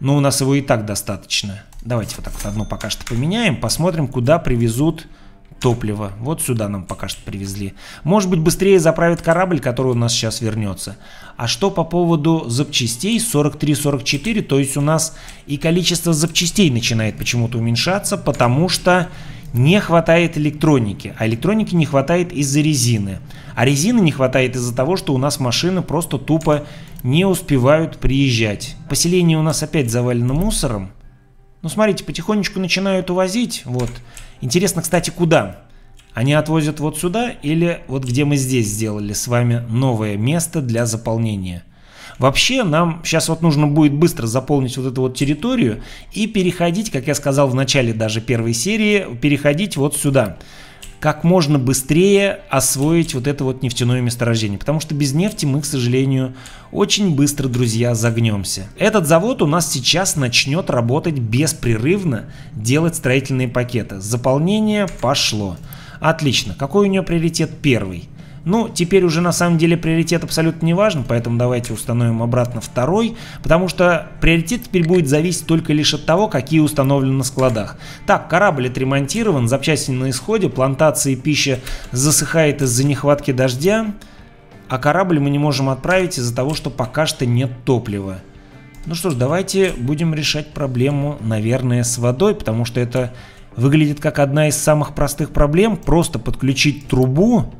Speaker 1: Но у нас его и так достаточно. Давайте вот так вот одно пока что поменяем. Посмотрим, куда привезут топливо. Вот сюда нам пока что привезли. Может быть, быстрее заправит корабль, который у нас сейчас вернется. А что по поводу запчастей 43-44, то есть у нас и количество запчастей начинает почему-то уменьшаться, потому что не хватает электроники, а электроники не хватает из-за резины. А резины не хватает из-за того, что у нас машины просто тупо не успевают приезжать. Поселение у нас опять завалено мусором. Ну, смотрите, потихонечку начинают увозить. Вот. Интересно, кстати, куда? Они отвозят вот сюда или вот где мы здесь сделали с вами новое место для заполнения? Вообще нам сейчас вот нужно будет быстро заполнить вот эту вот территорию и переходить, как я сказал в начале даже первой серии, переходить вот сюда как можно быстрее освоить вот это вот нефтяное месторождение. Потому что без нефти мы, к сожалению, очень быстро, друзья, загнемся. Этот завод у нас сейчас начнет работать беспрерывно, делать строительные пакеты. Заполнение пошло. Отлично. Какой у нее приоритет первый? Ну, теперь уже на самом деле приоритет абсолютно не важен, поэтому давайте установим обратно второй, потому что приоритет теперь будет зависеть только лишь от того, какие установлены на складах. Так, корабль отремонтирован, запчасти на исходе, плантации пища засыхает из-за нехватки дождя, а корабль мы не можем отправить из-за того, что пока что нет топлива. Ну что ж, давайте будем решать проблему, наверное, с водой, потому что это выглядит как одна из самых простых проблем. Просто подключить трубу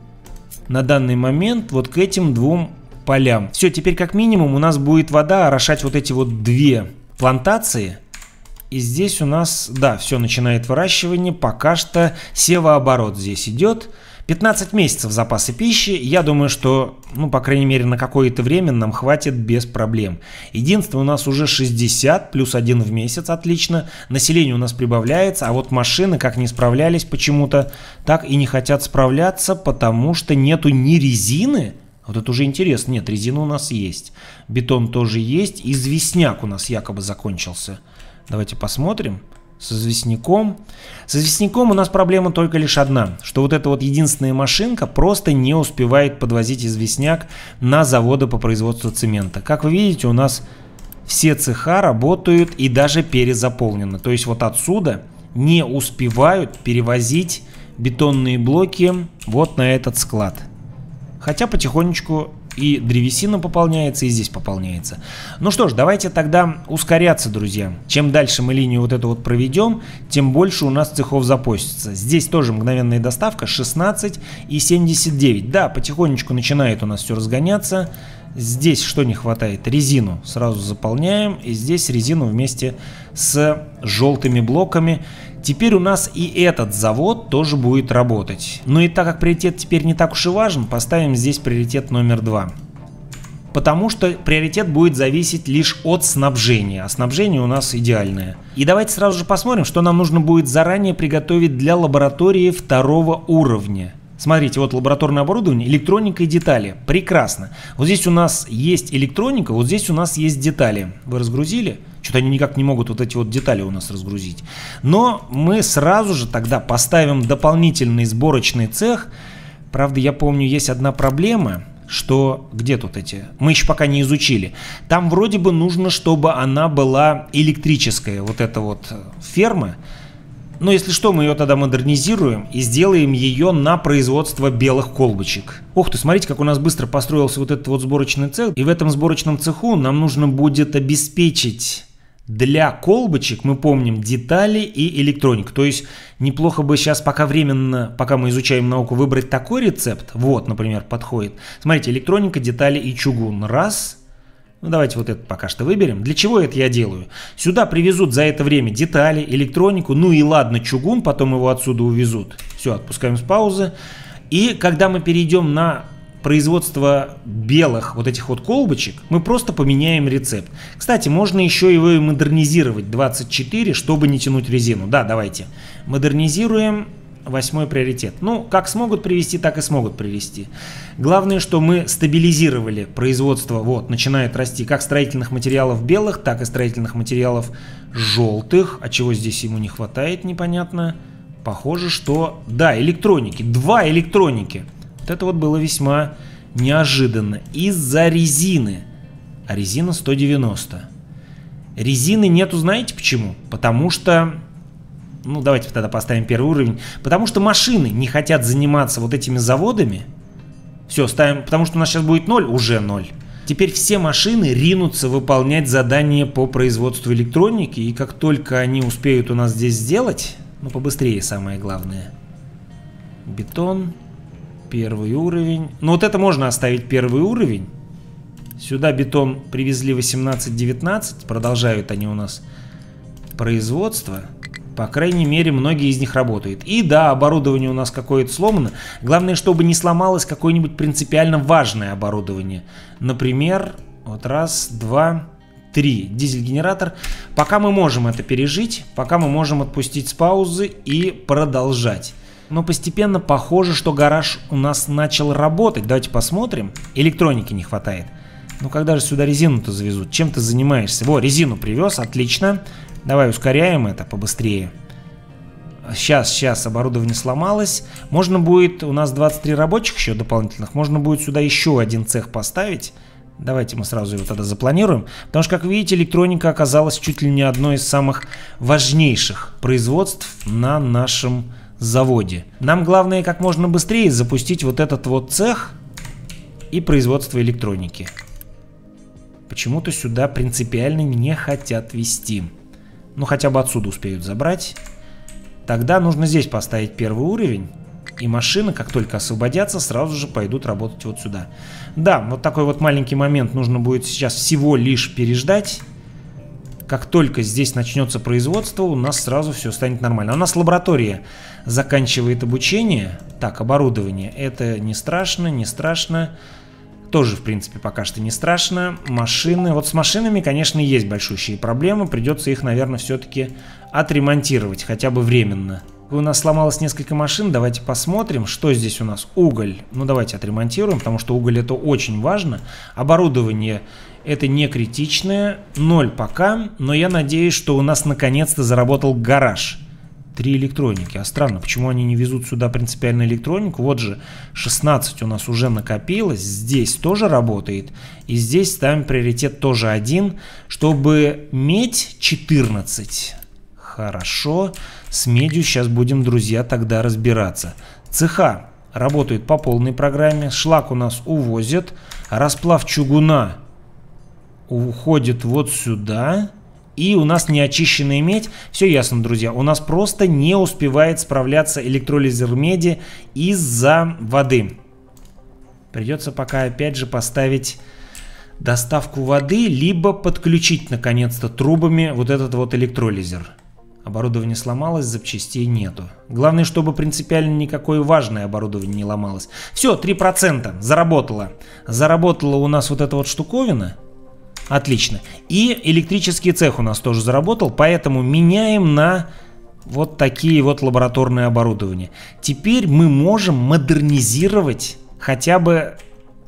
Speaker 1: на данный момент вот к этим двум полям. Все, теперь как минимум у нас будет вода орошать вот эти вот две плантации. И здесь у нас, да, все начинает выращивание. Пока что севооборот здесь идет. 15 месяцев запасы пищи, я думаю, что, ну, по крайней мере, на какое-то время нам хватит без проблем. Единственное, у нас уже 60, плюс 1 в месяц, отлично. Население у нас прибавляется, а вот машины как не справлялись почему-то, так и не хотят справляться, потому что нету ни резины, вот это уже интересно. Нет, резина у нас есть. Бетон тоже есть. Известняк у нас якобы закончился. Давайте посмотрим с известняком. С известняком у нас проблема только лишь одна, что вот эта вот единственная машинка просто не успевает подвозить известняк на заводы по производству цемента. Как вы видите, у нас все цеха работают и даже перезаполнены. То есть вот отсюда не успевают перевозить бетонные блоки вот на этот склад. Хотя потихонечку и древесина пополняется, и здесь пополняется. Ну что ж, давайте тогда ускоряться, друзья. Чем дальше мы линию вот эту вот проведем, тем больше у нас цехов запостится. Здесь тоже мгновенная доставка 16 и 79. Да, потихонечку начинает у нас все разгоняться. Здесь что не хватает? Резину сразу заполняем. И здесь резину вместе с желтыми блоками. Теперь у нас и этот завод тоже будет работать. Но ну и так как приоритет теперь не так уж и важен, поставим здесь приоритет номер два потому что приоритет будет зависеть лишь от снабжения, а снабжение у нас идеальное. И давайте сразу же посмотрим, что нам нужно будет заранее приготовить для лаборатории второго уровня. Смотрите, вот лабораторное оборудование, электроника и детали. Прекрасно. Вот здесь у нас есть электроника, вот здесь у нас есть детали. Вы разгрузили? Что-то они никак не могут вот эти вот детали у нас разгрузить. Но мы сразу же тогда поставим дополнительный сборочный цех. Правда, я помню, есть одна проблема что где тут эти? Мы еще пока не изучили. Там вроде бы нужно, чтобы она была электрическая, вот эта вот э, ферма. Но если что, мы ее тогда модернизируем и сделаем ее на производство белых колбочек. Ух ты, смотрите, как у нас быстро построился вот этот вот сборочный цех. И в этом сборочном цеху нам нужно будет обеспечить для колбочек мы помним детали и электронику. То есть неплохо бы сейчас пока временно, пока мы изучаем науку, выбрать такой рецепт. Вот, например, подходит. Смотрите, электроника, детали и чугун. Раз. Ну, давайте вот это пока что выберем. Для чего это я делаю? Сюда привезут за это время детали, электронику, ну и ладно, чугун, потом его отсюда увезут. Все, отпускаем с паузы. И когда мы перейдем на производства белых вот этих вот колбочек, мы просто поменяем рецепт. Кстати, можно еще его и модернизировать 24, чтобы не тянуть резину. Да, давайте. Модернизируем восьмой приоритет. Ну, как смогут привести, так и смогут привести. Главное, что мы стабилизировали производство, вот, начинает расти как строительных материалов белых, так и строительных материалов желтых. А чего здесь ему не хватает, непонятно. Похоже, что... Да, электроники. Два электроники. Вот это вот было весьма неожиданно. Из-за резины. А резина 190. Резины нету, знаете почему? Потому что... Ну, давайте тогда поставим первый уровень. Потому что машины не хотят заниматься вот этими заводами. Все, ставим... Потому что у нас сейчас будет 0, уже 0. Теперь все машины ринутся выполнять задания по производству электроники, и как только они успеют у нас здесь сделать, ну побыстрее самое главное. Бетон, Первый уровень. Ну вот это можно оставить первый уровень. Сюда бетон привезли 18-19. Продолжают они у нас производство. По крайней мере, многие из них работают. И да, оборудование у нас какое-то сломано. Главное, чтобы не сломалось какое-нибудь принципиально важное оборудование. Например, вот раз, два, три. Дизель-генератор. Пока мы можем это пережить, пока мы можем отпустить с паузы и продолжать. Но постепенно похоже, что гараж у нас начал работать. Давайте посмотрим. Электроники не хватает. Ну когда же сюда резину-то завезут? Чем ты занимаешься? Во, резину привез, отлично. Давай ускоряем это побыстрее. Сейчас, сейчас, оборудование сломалось. Можно будет, у нас 23 рабочих еще дополнительных, можно будет сюда еще один цех поставить. Давайте мы сразу его тогда запланируем. Потому что, как видите, электроника оказалась чуть ли не одной из самых важнейших производств на нашем заводе. Нам главное как можно быстрее запустить вот этот вот цех и производство электроники. Почему-то сюда принципиально не хотят вести. Ну хотя бы отсюда успеют забрать. Тогда нужно здесь поставить первый уровень. И машины, как только освободятся, сразу же пойдут работать вот сюда. Да, вот такой вот маленький момент нужно будет сейчас всего лишь переждать. Как только здесь начнется производство, у нас сразу все станет нормально. У нас лаборатория заканчивает обучение. Так, оборудование. Это не страшно, не страшно. Тоже, в принципе, пока что не страшно. Машины. Вот с машинами, конечно, есть большущие проблемы. Придется их, наверное, все-таки отремонтировать, хотя бы временно. У нас сломалось несколько машин, давайте посмотрим, что здесь у нас. Уголь, ну давайте отремонтируем, потому что уголь это очень важно. Оборудование это не критичное. Ноль пока. Но я надеюсь, что у нас наконец-то заработал гараж. Три электроники. А странно, почему они не везут сюда принципиально электронику? Вот же 16 у нас уже накопилось. Здесь тоже работает. И здесь ставим приоритет тоже один, чтобы медь 14. Хорошо. С медью сейчас будем, друзья, тогда разбираться. Цеха работает по полной программе. Шлак у нас увозят. Расплав чугуна уходит вот сюда. И у нас неочищенная медь. Все ясно, друзья. У нас просто не успевает справляться электролизер меди из-за воды. Придется пока опять же поставить доставку воды, либо подключить наконец-то трубами вот этот вот электролизер. Оборудование сломалось, запчастей нету. Главное, чтобы принципиально никакое важное оборудование не ломалось. Все, 3% заработало. Заработала у нас вот эта вот штуковина. Отлично. И электрический цех у нас тоже заработал, поэтому меняем на вот такие вот лабораторные оборудования. Теперь мы можем модернизировать хотя бы...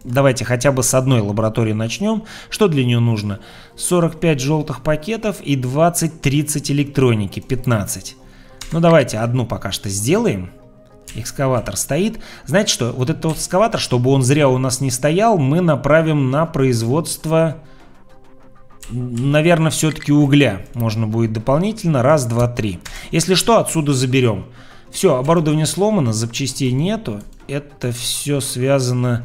Speaker 1: Давайте хотя бы с одной лаборатории начнем. Что для нее нужно? 45 желтых пакетов и 20-30 электроники, 15. Ну давайте одну пока что сделаем. Экскаватор стоит. Знаете что, вот этот вот экскаватор, чтобы он зря у нас не стоял, мы направим на производство наверное, все-таки угля можно будет дополнительно. Раз, два, три. Если что, отсюда заберем. Все, оборудование сломано, запчастей нету. Это все связано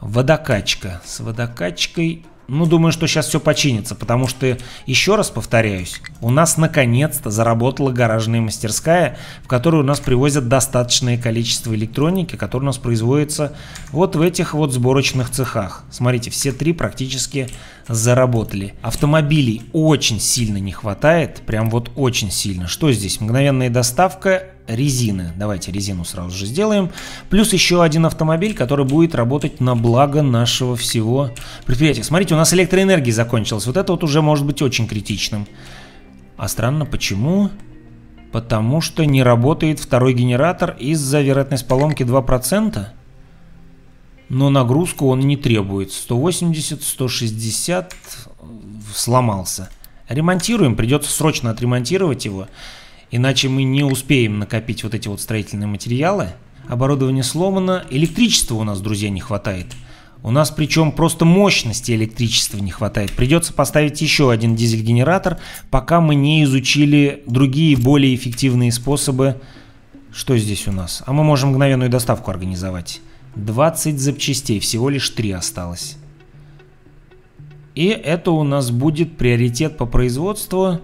Speaker 1: водокачка. С водокачкой ну, думаю, что сейчас все починится, потому что, еще раз повторяюсь, у нас наконец-то заработала гаражная мастерская, в которую у нас привозят достаточное количество электроники, которая у нас производится вот в этих вот сборочных цехах. Смотрите, все три практически заработали. Автомобилей очень сильно не хватает, прям вот очень сильно. Что здесь? Мгновенная доставка, резины. Давайте резину сразу же сделаем. Плюс еще один автомобиль, который будет работать на благо нашего всего предприятия. Смотрите, у нас электроэнергия закончилась. Вот это вот уже может быть очень критичным. А странно, почему? Потому что не работает второй генератор из-за вероятность поломки 2%. Но нагрузку он не требует. 180, 160 э, сломался. Ремонтируем, придется срочно отремонтировать его. Иначе мы не успеем накопить вот эти вот строительные материалы. Оборудование сломано. Электричества у нас, друзья, не хватает. У нас причем просто мощности электричества не хватает. Придется поставить еще один дизель-генератор, пока мы не изучили другие более эффективные способы. Что здесь у нас? А мы можем мгновенную доставку организовать. 20 запчастей, всего лишь 3 осталось. И это у нас будет приоритет по производству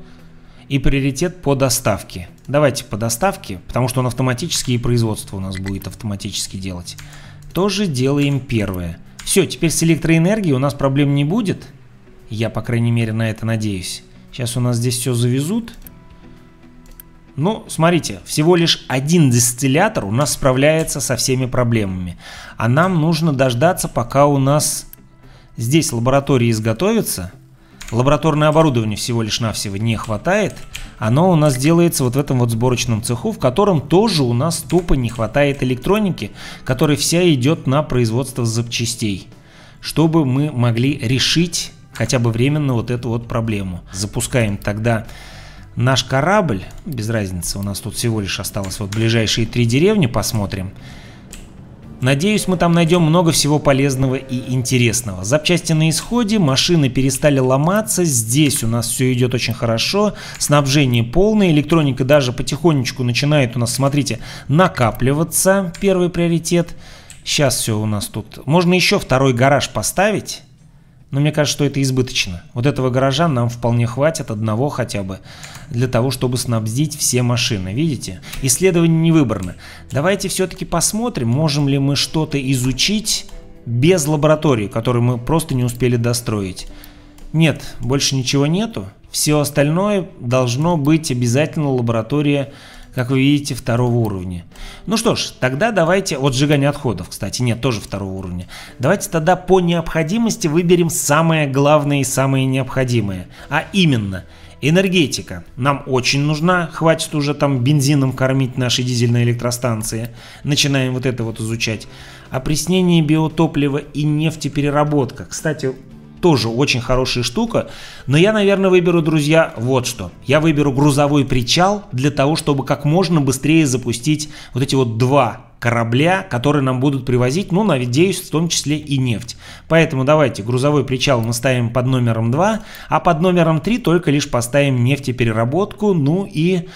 Speaker 1: и приоритет по доставке. Давайте по доставке, потому что он автоматически и производство у нас будет автоматически делать. Тоже делаем первое. Все, теперь с электроэнергией у нас проблем не будет. Я, по крайней мере, на это надеюсь. Сейчас у нас здесь все завезут. Ну, смотрите, всего лишь один дистиллятор у нас справляется со всеми проблемами. А нам нужно дождаться, пока у нас здесь лаборатории изготовятся. Лабораторное оборудование всего лишь навсего не хватает. Оно у нас делается вот в этом вот сборочном цеху, в котором тоже у нас тупо не хватает электроники, которая вся идет на производство запчастей, чтобы мы могли решить хотя бы временно вот эту вот проблему. Запускаем тогда наш корабль, без разницы, у нас тут всего лишь осталось вот ближайшие три деревни, посмотрим. Посмотрим. Надеюсь, мы там найдем много всего полезного и интересного. Запчасти на исходе, машины перестали ломаться, здесь у нас все идет очень хорошо, снабжение полное, электроника даже потихонечку начинает у нас, смотрите, накапливаться, первый приоритет. Сейчас все у нас тут. Можно еще второй гараж поставить. Но мне кажется, что это избыточно. Вот этого гаража нам вполне хватит, одного хотя бы, для того, чтобы снабдить все машины. Видите? Исследование не выбрано. Давайте все-таки посмотрим, можем ли мы что-то изучить без лаборатории, которую мы просто не успели достроить. Нет, больше ничего нету. Все остальное должно быть обязательно лаборатория как вы видите, второго уровня. Ну что ж, тогда давайте... Вот сжигание отходов, кстати, нет, тоже второго уровня. Давайте тогда по необходимости выберем самое главное и самое необходимое. А именно... Энергетика. Нам очень нужна, хватит уже там бензином кормить наши дизельные электростанции. Начинаем вот это вот изучать. Опреснение биотоплива и нефтепереработка. Кстати, тоже очень хорошая штука. Но я, наверное, выберу, друзья, вот что. Я выберу грузовой причал для того, чтобы как можно быстрее запустить вот эти вот два корабля, которые нам будут привозить, ну, надеюсь, в том числе и нефть. Поэтому давайте грузовой причал мы ставим под номером 2, а под номером 3 только лишь поставим нефтепереработку, ну и...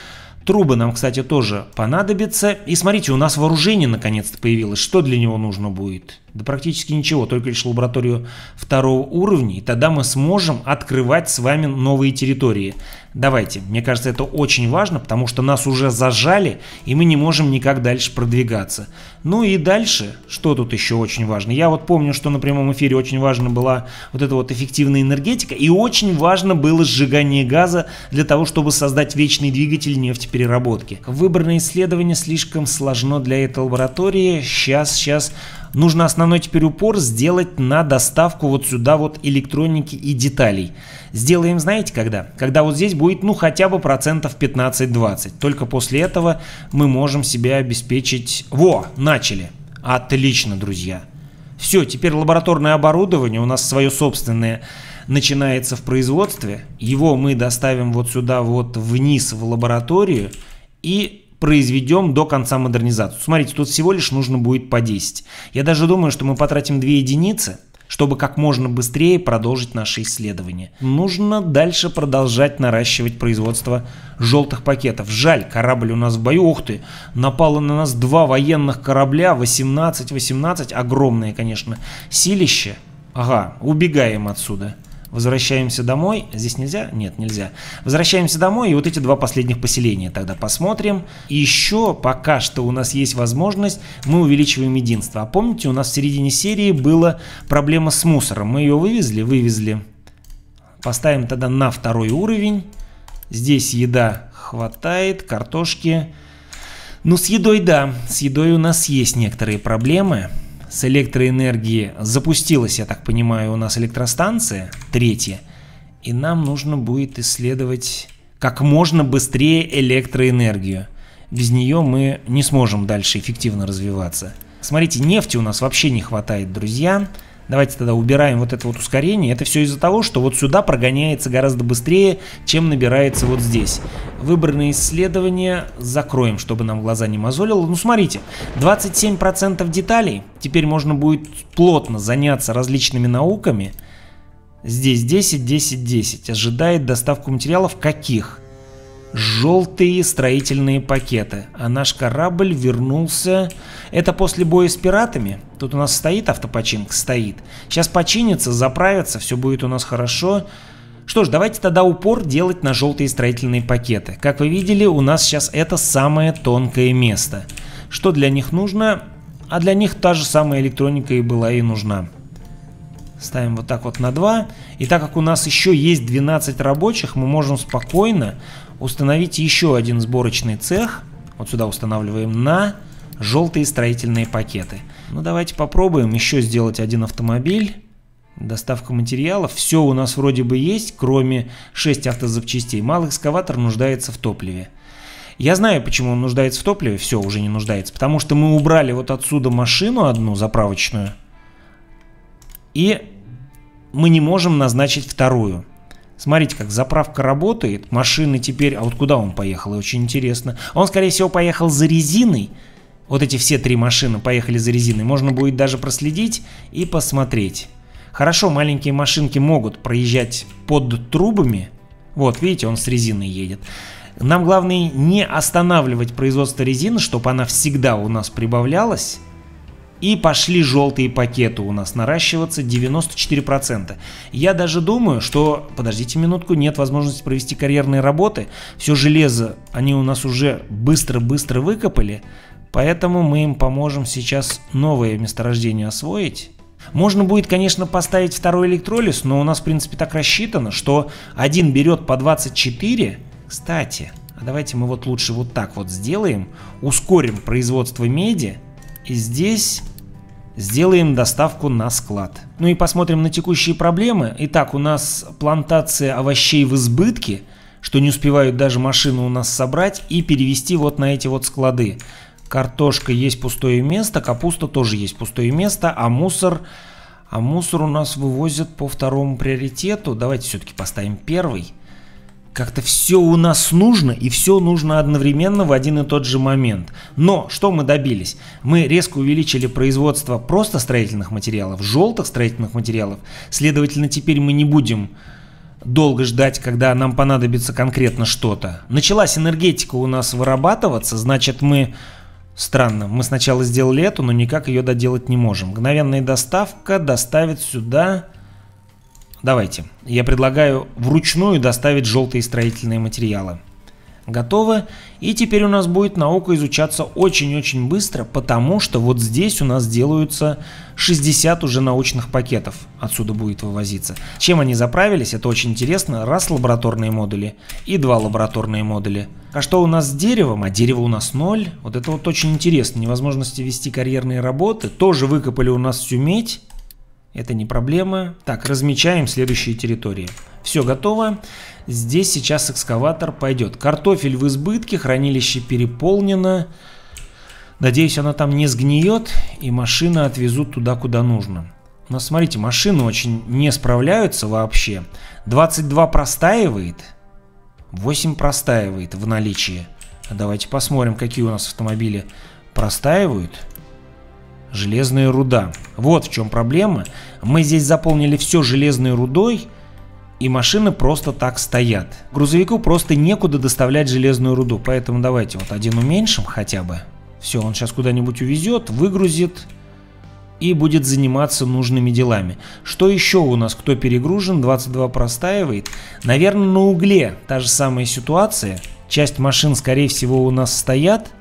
Speaker 1: Трубы нам, кстати, тоже понадобятся. И смотрите, у нас вооружение наконец-то появилось. Что для него нужно будет? Да практически ничего, только лишь лабораторию второго уровня, и тогда мы сможем открывать с вами новые территории. Давайте, мне кажется, это очень важно, потому что нас уже зажали, и мы не можем никак дальше продвигаться. Ну и дальше, что тут еще очень важно? Я вот помню, что на прямом эфире очень важна была вот эта вот эффективная энергетика, и очень важно было сжигание газа для того, чтобы создать вечный двигатель нефтепереработки. Выборное исследование слишком сложно для этой лаборатории. Сейчас, сейчас нужно основной теперь упор сделать на доставку вот сюда вот электроники и деталей. Сделаем, знаете, когда? Когда вот здесь будет, ну, хотя бы процентов 15-20. Только после этого мы можем себя обеспечить... Во, начали. Отлично, друзья. Все, теперь лабораторное оборудование у нас свое собственное начинается в производстве. Его мы доставим вот сюда вот вниз в лабораторию. И произведем до конца модернизацию. Смотрите, тут всего лишь нужно будет по 10. Я даже думаю, что мы потратим 2 единицы, чтобы как можно быстрее продолжить наши исследования. Нужно дальше продолжать наращивать производство желтых пакетов. Жаль, корабль у нас в бою. Ух ты, напало на нас два военных корабля, 18-18, огромное, конечно, силище. Ага, убегаем отсюда. Возвращаемся домой. Здесь нельзя? Нет, нельзя. Возвращаемся домой и вот эти два последних поселения тогда посмотрим. И еще пока что у нас есть возможность, мы увеличиваем единство. А помните, у нас в середине серии была проблема с мусором. Мы ее вывезли? Вывезли. Поставим тогда на второй уровень. Здесь еда хватает, картошки. Ну, с едой да, с едой у нас есть некоторые проблемы с электроэнергии запустилась, я так понимаю, у нас электростанция, третья. И нам нужно будет исследовать как можно быстрее электроэнергию. Без нее мы не сможем дальше эффективно развиваться. Смотрите, нефти у нас вообще не хватает, друзья. Друзья. Давайте тогда убираем вот это вот ускорение. Это все из-за того, что вот сюда прогоняется гораздо быстрее, чем набирается вот здесь. Выбранные исследования закроем, чтобы нам глаза не мозолило. Ну, смотрите, 27% деталей. Теперь можно будет плотно заняться различными науками. Здесь 10, 10, 10. Ожидает доставку материалов каких? Каких? желтые строительные пакеты, а наш корабль вернулся... Это после боя с пиратами? Тут у нас стоит автопочинка? Стоит. Сейчас починится, заправится, все будет у нас хорошо. Что ж, давайте тогда упор делать на желтые строительные пакеты. Как вы видели, у нас сейчас это самое тонкое место. Что для них нужно? А для них та же самая электроника и была и нужна. Ставим вот так вот на 2. И так как у нас еще есть 12 рабочих, мы можем спокойно установить еще один сборочный цех. Вот сюда устанавливаем на желтые строительные пакеты. Ну давайте попробуем еще сделать один автомобиль. Доставка материалов. Все у нас вроде бы есть, кроме 6 автозапчастей. Малый экскаватор нуждается в топливе. Я знаю, почему он нуждается в топливе. Все, уже не нуждается. Потому что мы убрали вот отсюда машину одну заправочную. И мы не можем назначить вторую. Смотрите, как заправка работает, машины теперь... А вот куда он поехал, очень интересно. Он, скорее всего, поехал за резиной. Вот эти все три машины поехали за резиной. Можно будет даже проследить и посмотреть. Хорошо, маленькие машинки могут проезжать под трубами. Вот, видите, он с резиной едет. Нам главное не останавливать производство резины, чтобы она всегда у нас прибавлялась. И пошли желтые пакеты у нас наращиваться 94%. Я даже думаю, что, подождите минутку, нет возможности провести карьерные работы. Все железо они у нас уже быстро-быстро выкопали. Поэтому мы им поможем сейчас новое месторождение освоить. Можно будет, конечно, поставить второй электролиз, но у нас, в принципе, так рассчитано, что один берет по 24. Кстати, а давайте мы вот лучше вот так вот сделаем. Ускорим производство меди. И здесь Сделаем доставку на склад. Ну и посмотрим на текущие проблемы. Итак, у нас плантация овощей в избытке, что не успевают даже машину у нас собрать и перевести вот на эти вот склады. Картошка есть пустое место, капуста тоже есть пустое место, а мусор... А мусор у нас вывозят по второму приоритету. Давайте все-таки поставим первый. Как-то все у нас нужно, и все нужно одновременно в один и тот же момент. Но что мы добились? Мы резко увеличили производство просто строительных материалов, желтых строительных материалов. Следовательно, теперь мы не будем долго ждать, когда нам понадобится конкретно что-то. Началась энергетика у нас вырабатываться, значит мы... Странно, мы сначала сделали эту, но никак ее доделать не можем. Мгновенная доставка доставит сюда... Давайте. Я предлагаю вручную доставить желтые строительные материалы. Готово. И теперь у нас будет наука изучаться очень-очень быстро, потому что вот здесь у нас делаются 60 уже научных пакетов. Отсюда будет вывозиться. Чем они заправились, это очень интересно. Раз лабораторные модули и два лабораторные модули. А что у нас с деревом? А дерево у нас ноль. Вот это вот очень интересно. Невозможности вести карьерные работы. Тоже выкопали у нас всю медь. Это не проблема. Так, размечаем следующие территории. Все готово. Здесь сейчас экскаватор пойдет. Картофель в избытке, хранилище переполнено. Надеюсь, она там не сгниет, и машина отвезут туда, куда нужно. Но смотрите, машины очень не справляются вообще. 22 простаивает, 8 простаивает в наличии. А давайте посмотрим, какие у нас автомобили простаивают железная руда. Вот в чем проблема. Мы здесь заполнили все железной рудой, и машины просто так стоят. Грузовику просто некуда доставлять железную руду, поэтому давайте вот один уменьшим хотя бы. Все, он сейчас куда-нибудь увезет, выгрузит и будет заниматься нужными делами. Что еще у нас? Кто перегружен? 22 простаивает. Наверное, на угле та же самая ситуация. Часть машин, скорее всего, у нас стоят –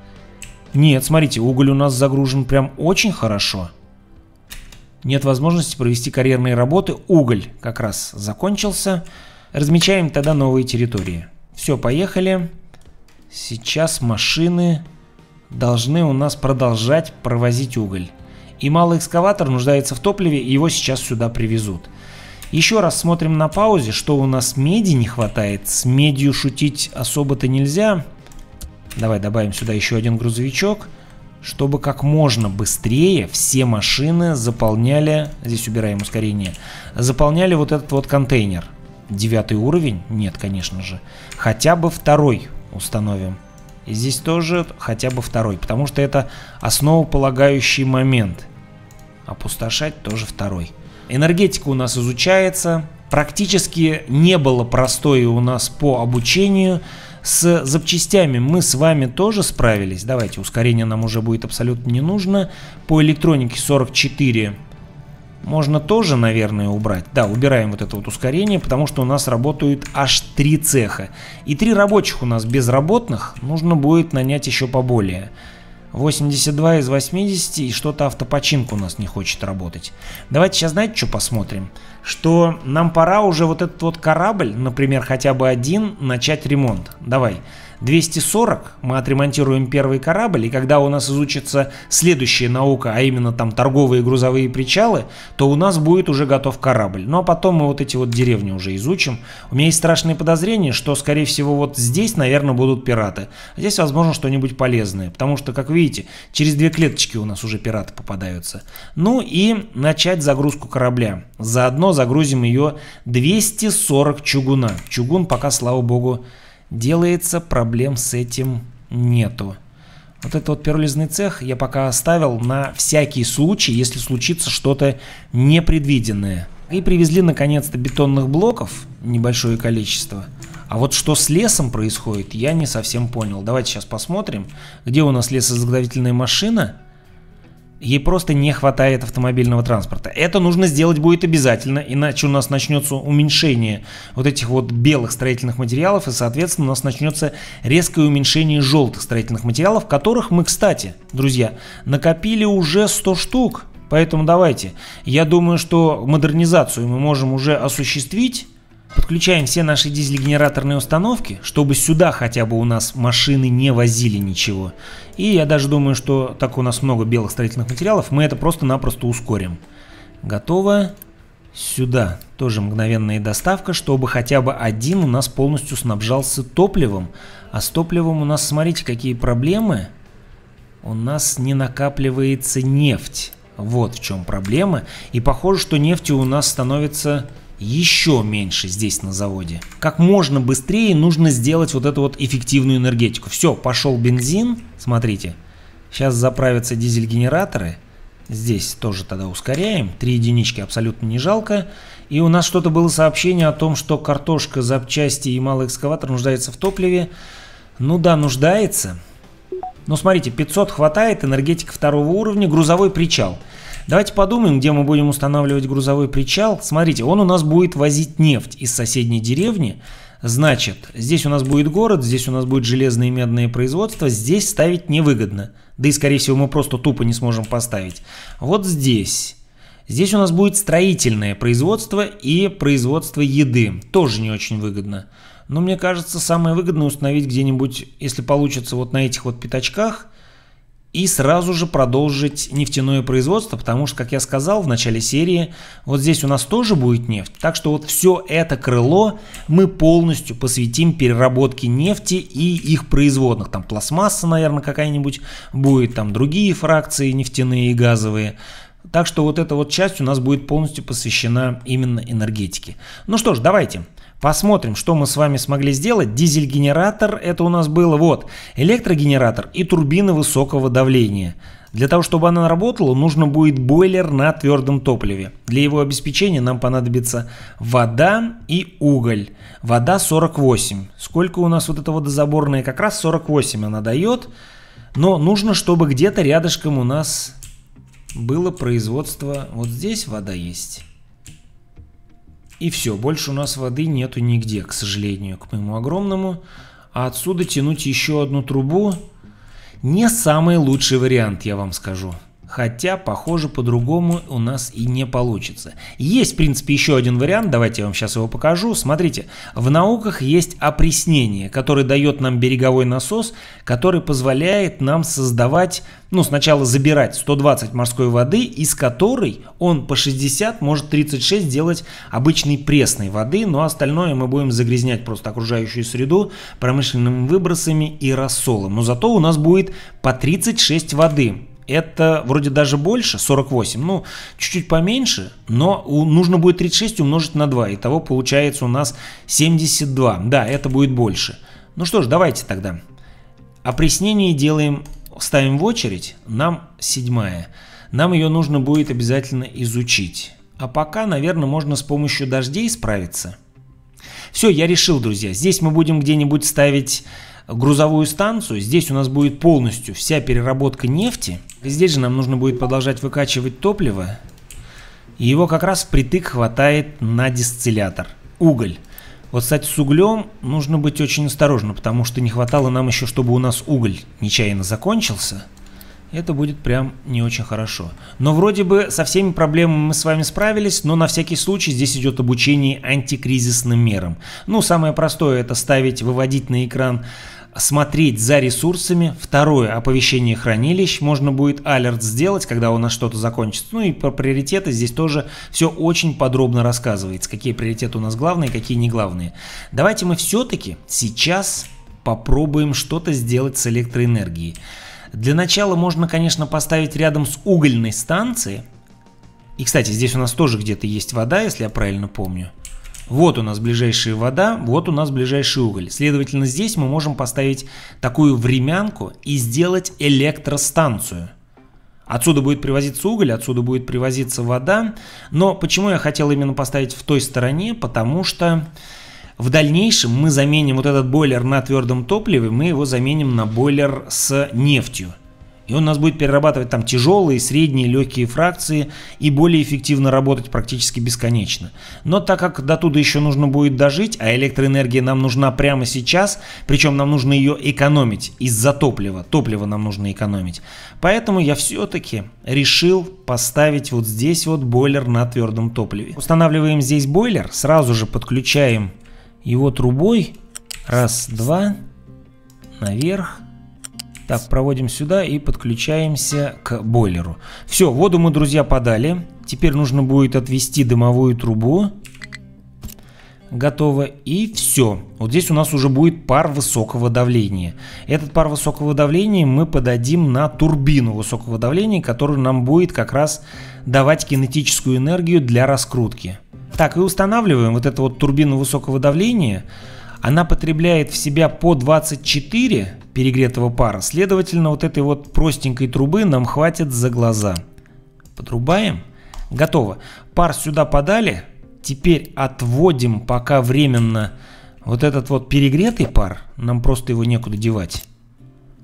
Speaker 1: нет, смотрите, уголь у нас загружен прям очень хорошо. Нет возможности провести карьерные работы. Уголь как раз закончился. Размечаем тогда новые территории. Все, поехали. Сейчас машины должны у нас продолжать провозить уголь. И малый экскаватор нуждается в топливе, его сейчас сюда привезут. Еще раз смотрим на паузе, что у нас меди не хватает. С медью шутить особо-то нельзя. Нельзя. Давай добавим сюда еще один грузовичок, чтобы как можно быстрее все машины заполняли, здесь убираем ускорение, заполняли вот этот вот контейнер. Девятый уровень? Нет, конечно же. Хотя бы второй установим. И здесь тоже хотя бы второй, потому что это основополагающий момент. Опустошать тоже второй. Энергетика у нас изучается. Практически не было простое у нас по обучению. С запчастями мы с вами тоже справились. Давайте, ускорение нам уже будет абсолютно не нужно. По электронике 44 можно тоже, наверное, убрать. Да, убираем вот это вот ускорение, потому что у нас работают аж три цеха. И три рабочих у нас безработных, нужно будет нанять еще поболее. 82 из 80, и что-то автопочинка у нас не хочет работать. Давайте сейчас, знаете, что посмотрим? что нам пора уже вот этот вот корабль, например, хотя бы один, начать ремонт. Давай. 240 мы отремонтируем первый корабль, и когда у нас изучится следующая наука, а именно там торговые и грузовые причалы, то у нас будет уже готов корабль. Ну а потом мы вот эти вот деревни уже изучим. У меня есть страшные подозрения, что скорее всего вот здесь, наверное, будут пираты. А здесь возможно что-нибудь полезное, потому что, как видите, через две клеточки у нас уже пираты попадаются. Ну и начать загрузку корабля. Заодно загрузим ее 240 чугуна. Чугун пока, слава богу, делается, проблем с этим нету. Вот этот вот перлезный цех я пока оставил на всякий случай, если случится что-то непредвиденное. И привезли наконец-то бетонных блоков, небольшое количество. А вот что с лесом происходит, я не совсем понял. Давайте сейчас посмотрим, где у нас лесозаготовительная машина. Ей просто не хватает автомобильного транспорта. Это нужно сделать будет обязательно, иначе у нас начнется уменьшение вот этих вот белых строительных материалов, и, соответственно, у нас начнется резкое уменьшение желтых строительных материалов, которых мы, кстати, друзья, накопили уже 100 штук. Поэтому давайте. Я думаю, что модернизацию мы можем уже осуществить Подключаем все наши дизель-генераторные установки, чтобы сюда хотя бы у нас машины не возили ничего. И я даже думаю, что так у нас много белых строительных материалов, мы это просто-напросто ускорим. Готово. Сюда тоже мгновенная доставка, чтобы хотя бы один у нас полностью снабжался топливом. А с топливом у нас, смотрите, какие проблемы. У нас не накапливается нефть. Вот в чем проблема. И похоже, что нефти у нас становится еще меньше здесь на заводе. Как можно быстрее нужно сделать вот эту вот эффективную энергетику. Все, пошел бензин, смотрите. Сейчас заправятся дизель-генераторы. Здесь тоже тогда ускоряем. Три единички абсолютно не жалко. И у нас что-то было сообщение о том, что картошка, запчасти и малый экскаватор нуждается в топливе. Ну да, нуждается. Но смотрите, 500 хватает, энергетика второго уровня, грузовой причал. Давайте подумаем, где мы будем устанавливать грузовой причал. Смотрите, он у нас будет возить нефть из соседней деревни. Значит, здесь у нас будет город, здесь у нас будет железное и медное производство, здесь ставить невыгодно. Да и, скорее всего, мы просто тупо не сможем поставить. Вот здесь. Здесь у нас будет строительное производство и производство еды. Тоже не очень выгодно. Но мне кажется, самое выгодное установить где-нибудь, если получится, вот на этих вот пятачках – и сразу же продолжить нефтяное производство, потому что, как я сказал в начале серии, вот здесь у нас тоже будет нефть. Так что вот все это крыло мы полностью посвятим переработке нефти и их производных. Там пластмасса, наверное, какая-нибудь будет, там другие фракции нефтяные и газовые. Так что вот эта вот часть у нас будет полностью посвящена именно энергетике. Ну что ж, давайте. Посмотрим, что мы с вами смогли сделать. Дизель-генератор это у нас было. Вот, электрогенератор и турбина высокого давления. Для того, чтобы она работала, нужно будет бойлер на твердом топливе. Для его обеспечения нам понадобится вода и уголь. Вода 48. Сколько у нас вот эта водозаборная? Как раз 48 она дает. Но нужно, чтобы где-то рядышком у нас было производство. Вот здесь вода есть. И все, больше у нас воды нету нигде, к сожалению, к моему огромному. А отсюда тянуть еще одну трубу не самый лучший вариант, я вам скажу. Хотя, похоже, по-другому у нас и не получится. Есть, в принципе, еще один вариант, давайте я вам сейчас его покажу. Смотрите, в науках есть опреснение, которое дает нам береговой насос, который позволяет нам создавать, ну, сначала забирать 120 морской воды, из которой он по 60, может 36 делать обычной пресной воды, но ну, а остальное мы будем загрязнять просто окружающую среду промышленными выбросами и рассолом. Но зато у нас будет по 36 воды это вроде даже больше, 48, ну, чуть-чуть поменьше, но нужно будет 36 умножить на 2, того получается у нас 72. Да, это будет больше. Ну что ж, давайте тогда. Опреснение делаем, ставим в очередь, нам седьмая. Нам ее нужно будет обязательно изучить. А пока, наверное, можно с помощью дождей справиться. Все, я решил, друзья. Здесь мы будем где-нибудь ставить грузовую станцию. Здесь у нас будет полностью вся переработка нефти. здесь же нам нужно будет продолжать выкачивать топливо. И его как раз притык хватает на дистиллятор. Уголь. Вот, кстати, с углем нужно быть очень осторожным, потому что не хватало нам еще, чтобы у нас уголь нечаянно закончился. Это будет прям не очень хорошо. Но вроде бы со всеми проблемами мы с вами справились, но на всякий случай здесь идет обучение антикризисным мерам. Ну, самое простое это ставить, выводить на экран смотреть за ресурсами. Второе, оповещение хранилищ. Можно будет алерт сделать, когда у нас что-то закончится. Ну и про приоритеты здесь тоже все очень подробно рассказывается. Какие приоритеты у нас главные, какие не главные. Давайте мы все-таки сейчас попробуем что-то сделать с электроэнергией. Для начала можно, конечно, поставить рядом с угольной станцией. И, кстати, здесь у нас тоже где-то есть вода, если я правильно помню. Вот у нас ближайшая вода, вот у нас ближайший уголь. Следовательно, здесь мы можем поставить такую времянку и сделать электростанцию. Отсюда будет привозиться уголь, отсюда будет привозиться вода. Но почему я хотел именно поставить в той стороне? Потому что в дальнейшем мы заменим вот этот бойлер на твердом топливе, мы его заменим на бойлер с нефтью. И он у нас будет перерабатывать там тяжелые, средние, легкие фракции и более эффективно работать практически бесконечно. Но так как до туда еще нужно будет дожить, а электроэнергия нам нужна прямо сейчас, причем нам нужно ее экономить из-за топлива, топливо нам нужно экономить. Поэтому я все-таки решил поставить вот здесь вот бойлер на твердом топливе. Устанавливаем здесь бойлер, сразу же подключаем его трубой. Раз, два, наверх так, проводим сюда и подключаемся к бойлеру. Все, воду мы, друзья, подали. Теперь нужно будет отвести дымовую трубу. Готово. И все. Вот здесь у нас уже будет пар высокого давления. Этот пар высокого давления мы подадим на турбину высокого давления, которая нам будет как раз давать кинетическую энергию для раскрутки. Так, и устанавливаем вот эту вот турбину высокого давления. Она потребляет в себя по 24 перегретого пара. Следовательно, вот этой вот простенькой трубы нам хватит за глаза. Подрубаем. Готово. Пар сюда подали. Теперь отводим пока временно вот этот вот перегретый пар. Нам просто его некуда девать.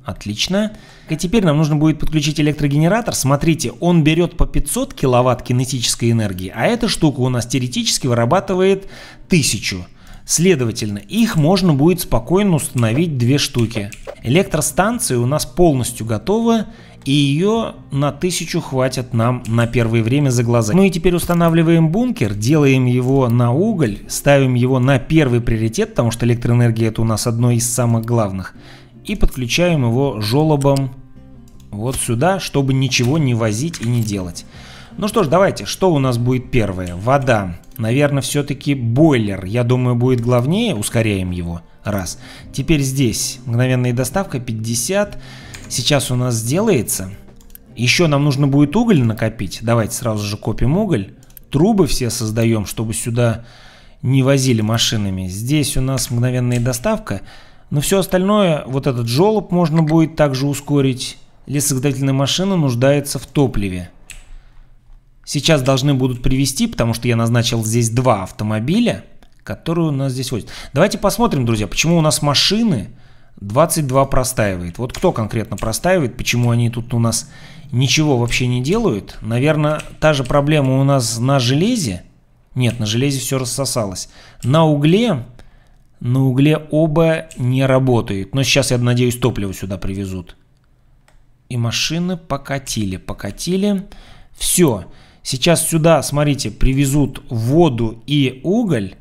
Speaker 1: Отлично. И теперь нам нужно будет подключить электрогенератор. Смотрите, он берет по 500 киловатт кинетической энергии, а эта штука у нас теоретически вырабатывает 1000. Следовательно, их можно будет спокойно установить две штуки. Электростанция у нас полностью готова, и ее на тысячу хватит нам на первое время за глаза. Ну и теперь устанавливаем бункер, делаем его на уголь, ставим его на первый приоритет, потому что электроэнергия это у нас одно из самых главных, и подключаем его желобом вот сюда, чтобы ничего не возить и не делать. Ну что ж, давайте, что у нас будет первое? Вода. Наверное, все-таки бойлер, я думаю, будет главнее. Ускоряем его. Раз. Теперь здесь мгновенная доставка 50. Сейчас у нас сделается. Еще нам нужно будет уголь накопить. Давайте сразу же копим уголь. Трубы все создаем, чтобы сюда не возили машинами. Здесь у нас мгновенная доставка. Но все остальное, вот этот желоб можно будет также ускорить. Лесогдательная машина нуждается в топливе сейчас должны будут привести, потому что я назначил здесь два автомобиля, которые у нас здесь водят. Давайте посмотрим, друзья, почему у нас машины 22 простаивает. Вот кто конкретно простаивает, почему они тут у нас ничего вообще не делают. Наверное, та же проблема у нас на железе. Нет, на железе все рассосалось. На угле, на угле оба не работают. Но сейчас, я надеюсь, топливо сюда привезут. И машины покатили, покатили. Все. Сейчас сюда, смотрите, привезут воду и уголь.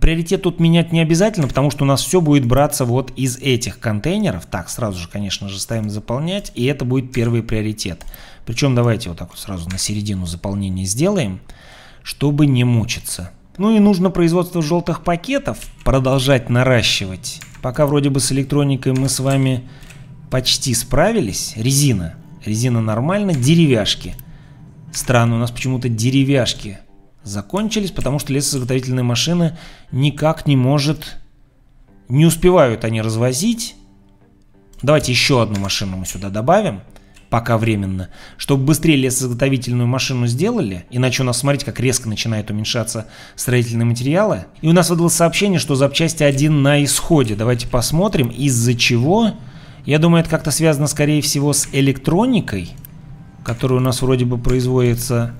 Speaker 1: Приоритет тут менять не обязательно, потому что у нас все будет браться вот из этих контейнеров. Так, сразу же, конечно же, ставим заполнять, и это будет первый приоритет. Причем давайте вот так вот сразу на середину заполнения сделаем, чтобы не мучиться. Ну и нужно производство желтых пакетов продолжать наращивать. Пока вроде бы с электроникой мы с вами почти справились. Резина. Резина нормально. Деревяшки. Деревяшки. Странно, у нас почему-то деревяшки закончились, потому что лесозаготовительные машины никак не может... Не успевают они развозить. Давайте еще одну машину мы сюда добавим, пока временно, чтобы быстрее лесозаготовительную машину сделали, иначе у нас, смотрите, как резко начинают уменьшаться строительные материалы. И у нас выдалось сообщение, что запчасти один на исходе. Давайте посмотрим, из-за чего. Я думаю, это как-то связано, скорее всего, с электроникой который у нас вроде бы производится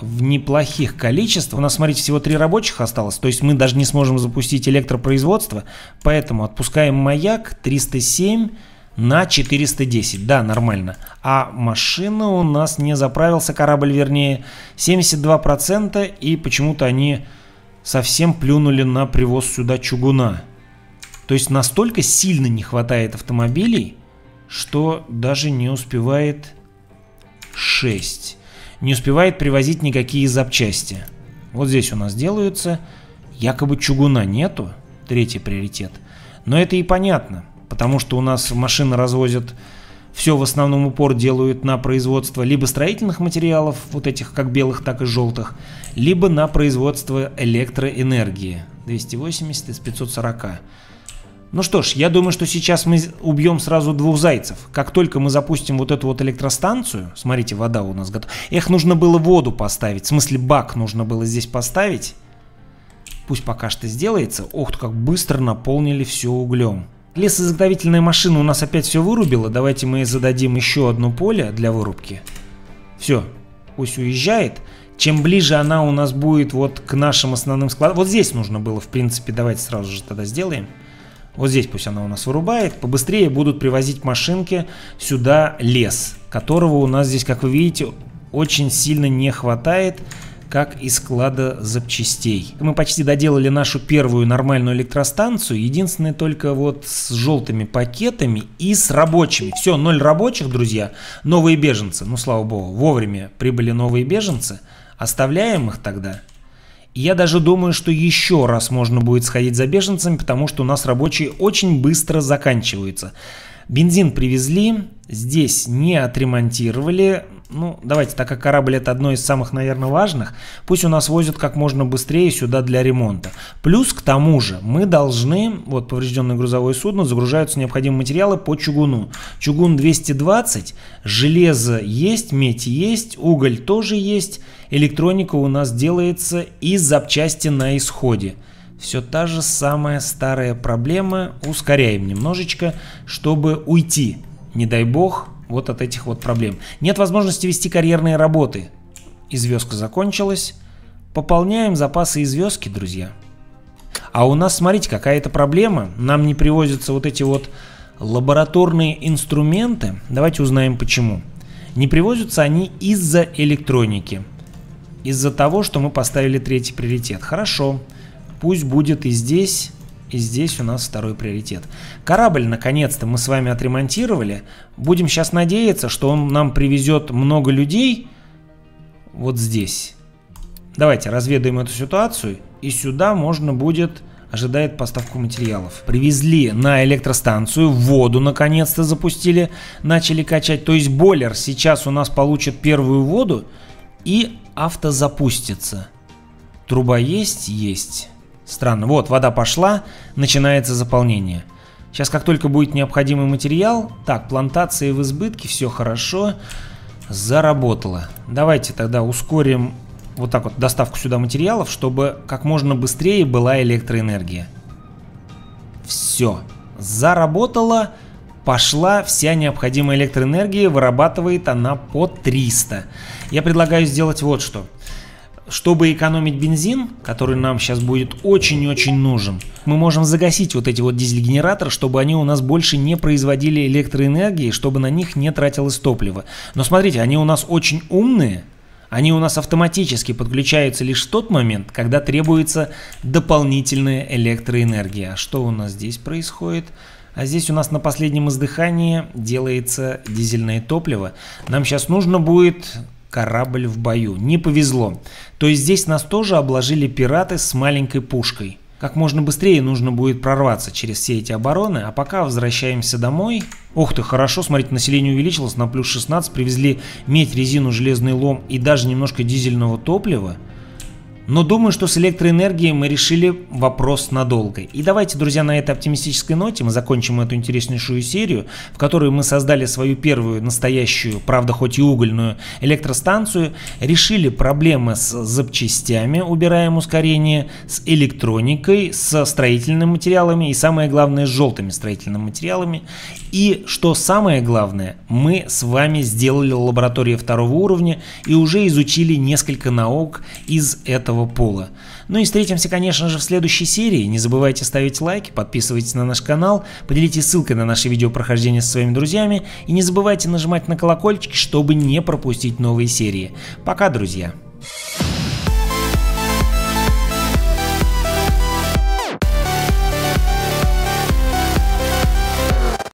Speaker 1: в неплохих количествах. У нас, смотрите, всего три рабочих осталось, то есть мы даже не сможем запустить электропроизводство, поэтому отпускаем маяк 307 на 410, да, нормально. А машина у нас не заправился, корабль вернее, 72%, и почему-то они совсем плюнули на привоз сюда чугуна. То есть настолько сильно не хватает автомобилей, что даже не успевает 6. Не успевает привозить никакие запчасти. Вот здесь у нас делаются. Якобы чугуна нету. Третий приоритет. Но это и понятно, потому что у нас машины развозят все в основном упор делают на производство либо строительных материалов, вот этих как белых, так и желтых, либо на производство электроэнергии 280 из 540. Ну что ж, я думаю, что сейчас мы убьем сразу двух зайцев. Как только мы запустим вот эту вот электростанцию, смотрите, вода у нас готова. Эх, нужно было воду поставить, в смысле бак нужно было здесь поставить. Пусть пока что сделается. Ох, как быстро наполнили все углем. Лесозаготовительная машина у нас опять все вырубила. Давайте мы зададим еще одно поле для вырубки. Все, пусть уезжает. Чем ближе она у нас будет вот к нашим основным складам. Вот здесь нужно было, в принципе, давайте сразу же тогда сделаем. Вот здесь пусть она у нас вырубает. Побыстрее будут привозить машинки сюда лес, которого у нас здесь, как вы видите, очень сильно не хватает как и склада запчастей. Мы почти доделали нашу первую нормальную электростанцию, единственное только вот с желтыми пакетами и с рабочими. Все, ноль рабочих, друзья, новые беженцы, ну слава богу, вовремя прибыли новые беженцы, оставляем их тогда я даже думаю, что еще раз можно будет сходить за беженцами, потому что у нас рабочие очень быстро заканчиваются. Бензин привезли, здесь не отремонтировали. Ну, давайте, так как корабль это одно из самых, наверное, важных, пусть у нас возят как можно быстрее сюда для ремонта. Плюс к тому же мы должны, вот поврежденное грузовое судно, загружаются необходимые материалы по чугуну. Чугун 220, железо есть, медь есть, уголь тоже есть, электроника у нас делается из запчасти на исходе. Все та же самая старая проблема, ускоряем немножечко, чтобы уйти не дай бог, вот от этих вот проблем. Нет возможности вести карьерные работы. И звездка закончилась. Пополняем запасы известки, друзья. А у нас, смотрите, какая-то проблема. Нам не привозятся вот эти вот лабораторные инструменты. Давайте узнаем почему. Не привозятся они из-за электроники. Из-за того, что мы поставили третий приоритет. Хорошо. Пусть будет и здесь и здесь у нас второй приоритет. Корабль, наконец-то, мы с вами отремонтировали. Будем сейчас надеяться, что он нам привезет много людей вот здесь. Давайте разведаем эту ситуацию. И сюда можно будет ожидает поставку материалов. Привезли на электростанцию, воду наконец-то запустили, начали качать. То есть бойлер сейчас у нас получит первую воду и автозапустится. Труба есть? Есть. Странно. Вот, вода пошла, начинается заполнение. Сейчас, как только будет необходимый материал... Так, плантации в избытке, все хорошо. Заработало. Давайте тогда ускорим вот так вот доставку сюда материалов, чтобы как можно быстрее была электроэнергия. Все. Заработало. Пошла вся необходимая электроэнергия, вырабатывает она по 300. Я предлагаю сделать вот что. Чтобы экономить бензин, который нам сейчас будет очень-очень нужен, мы можем загасить вот эти вот дизель-генераторы, чтобы они у нас больше не производили электроэнергии, чтобы на них не тратилось топливо. Но смотрите, они у нас очень умные, они у нас автоматически подключаются лишь в тот момент, когда требуется дополнительная электроэнергия. А что у нас здесь происходит? А здесь у нас на последнем издыхании делается дизельное топливо. Нам сейчас нужно будет корабль в бою. Не повезло. То есть здесь нас тоже обложили пираты с маленькой пушкой. Как можно быстрее нужно будет прорваться через все эти обороны, а пока возвращаемся домой. Ох ты, хорошо, смотрите, население увеличилось на плюс 16, привезли медь, резину, железный лом и даже немножко дизельного топлива. Но думаю, что с электроэнергией мы решили вопрос надолго. И давайте, друзья, на этой оптимистической ноте мы закончим эту интереснейшую серию, в которой мы создали свою первую настоящую, правда, хоть и угольную электростанцию, решили проблемы с запчастями, убираем ускорение, с электроникой, со строительными материалами и, самое главное, с желтыми строительными материалами. И что самое главное, мы с вами сделали лабораторию второго уровня и уже изучили несколько наук из этого пола. Ну и встретимся, конечно же, в следующей серии. Не забывайте ставить лайки, подписывайтесь на наш канал, поделитесь ссылкой на наши видео прохождения со своими друзьями и не забывайте нажимать на колокольчик, чтобы не пропустить новые серии. Пока, друзья! Друзья.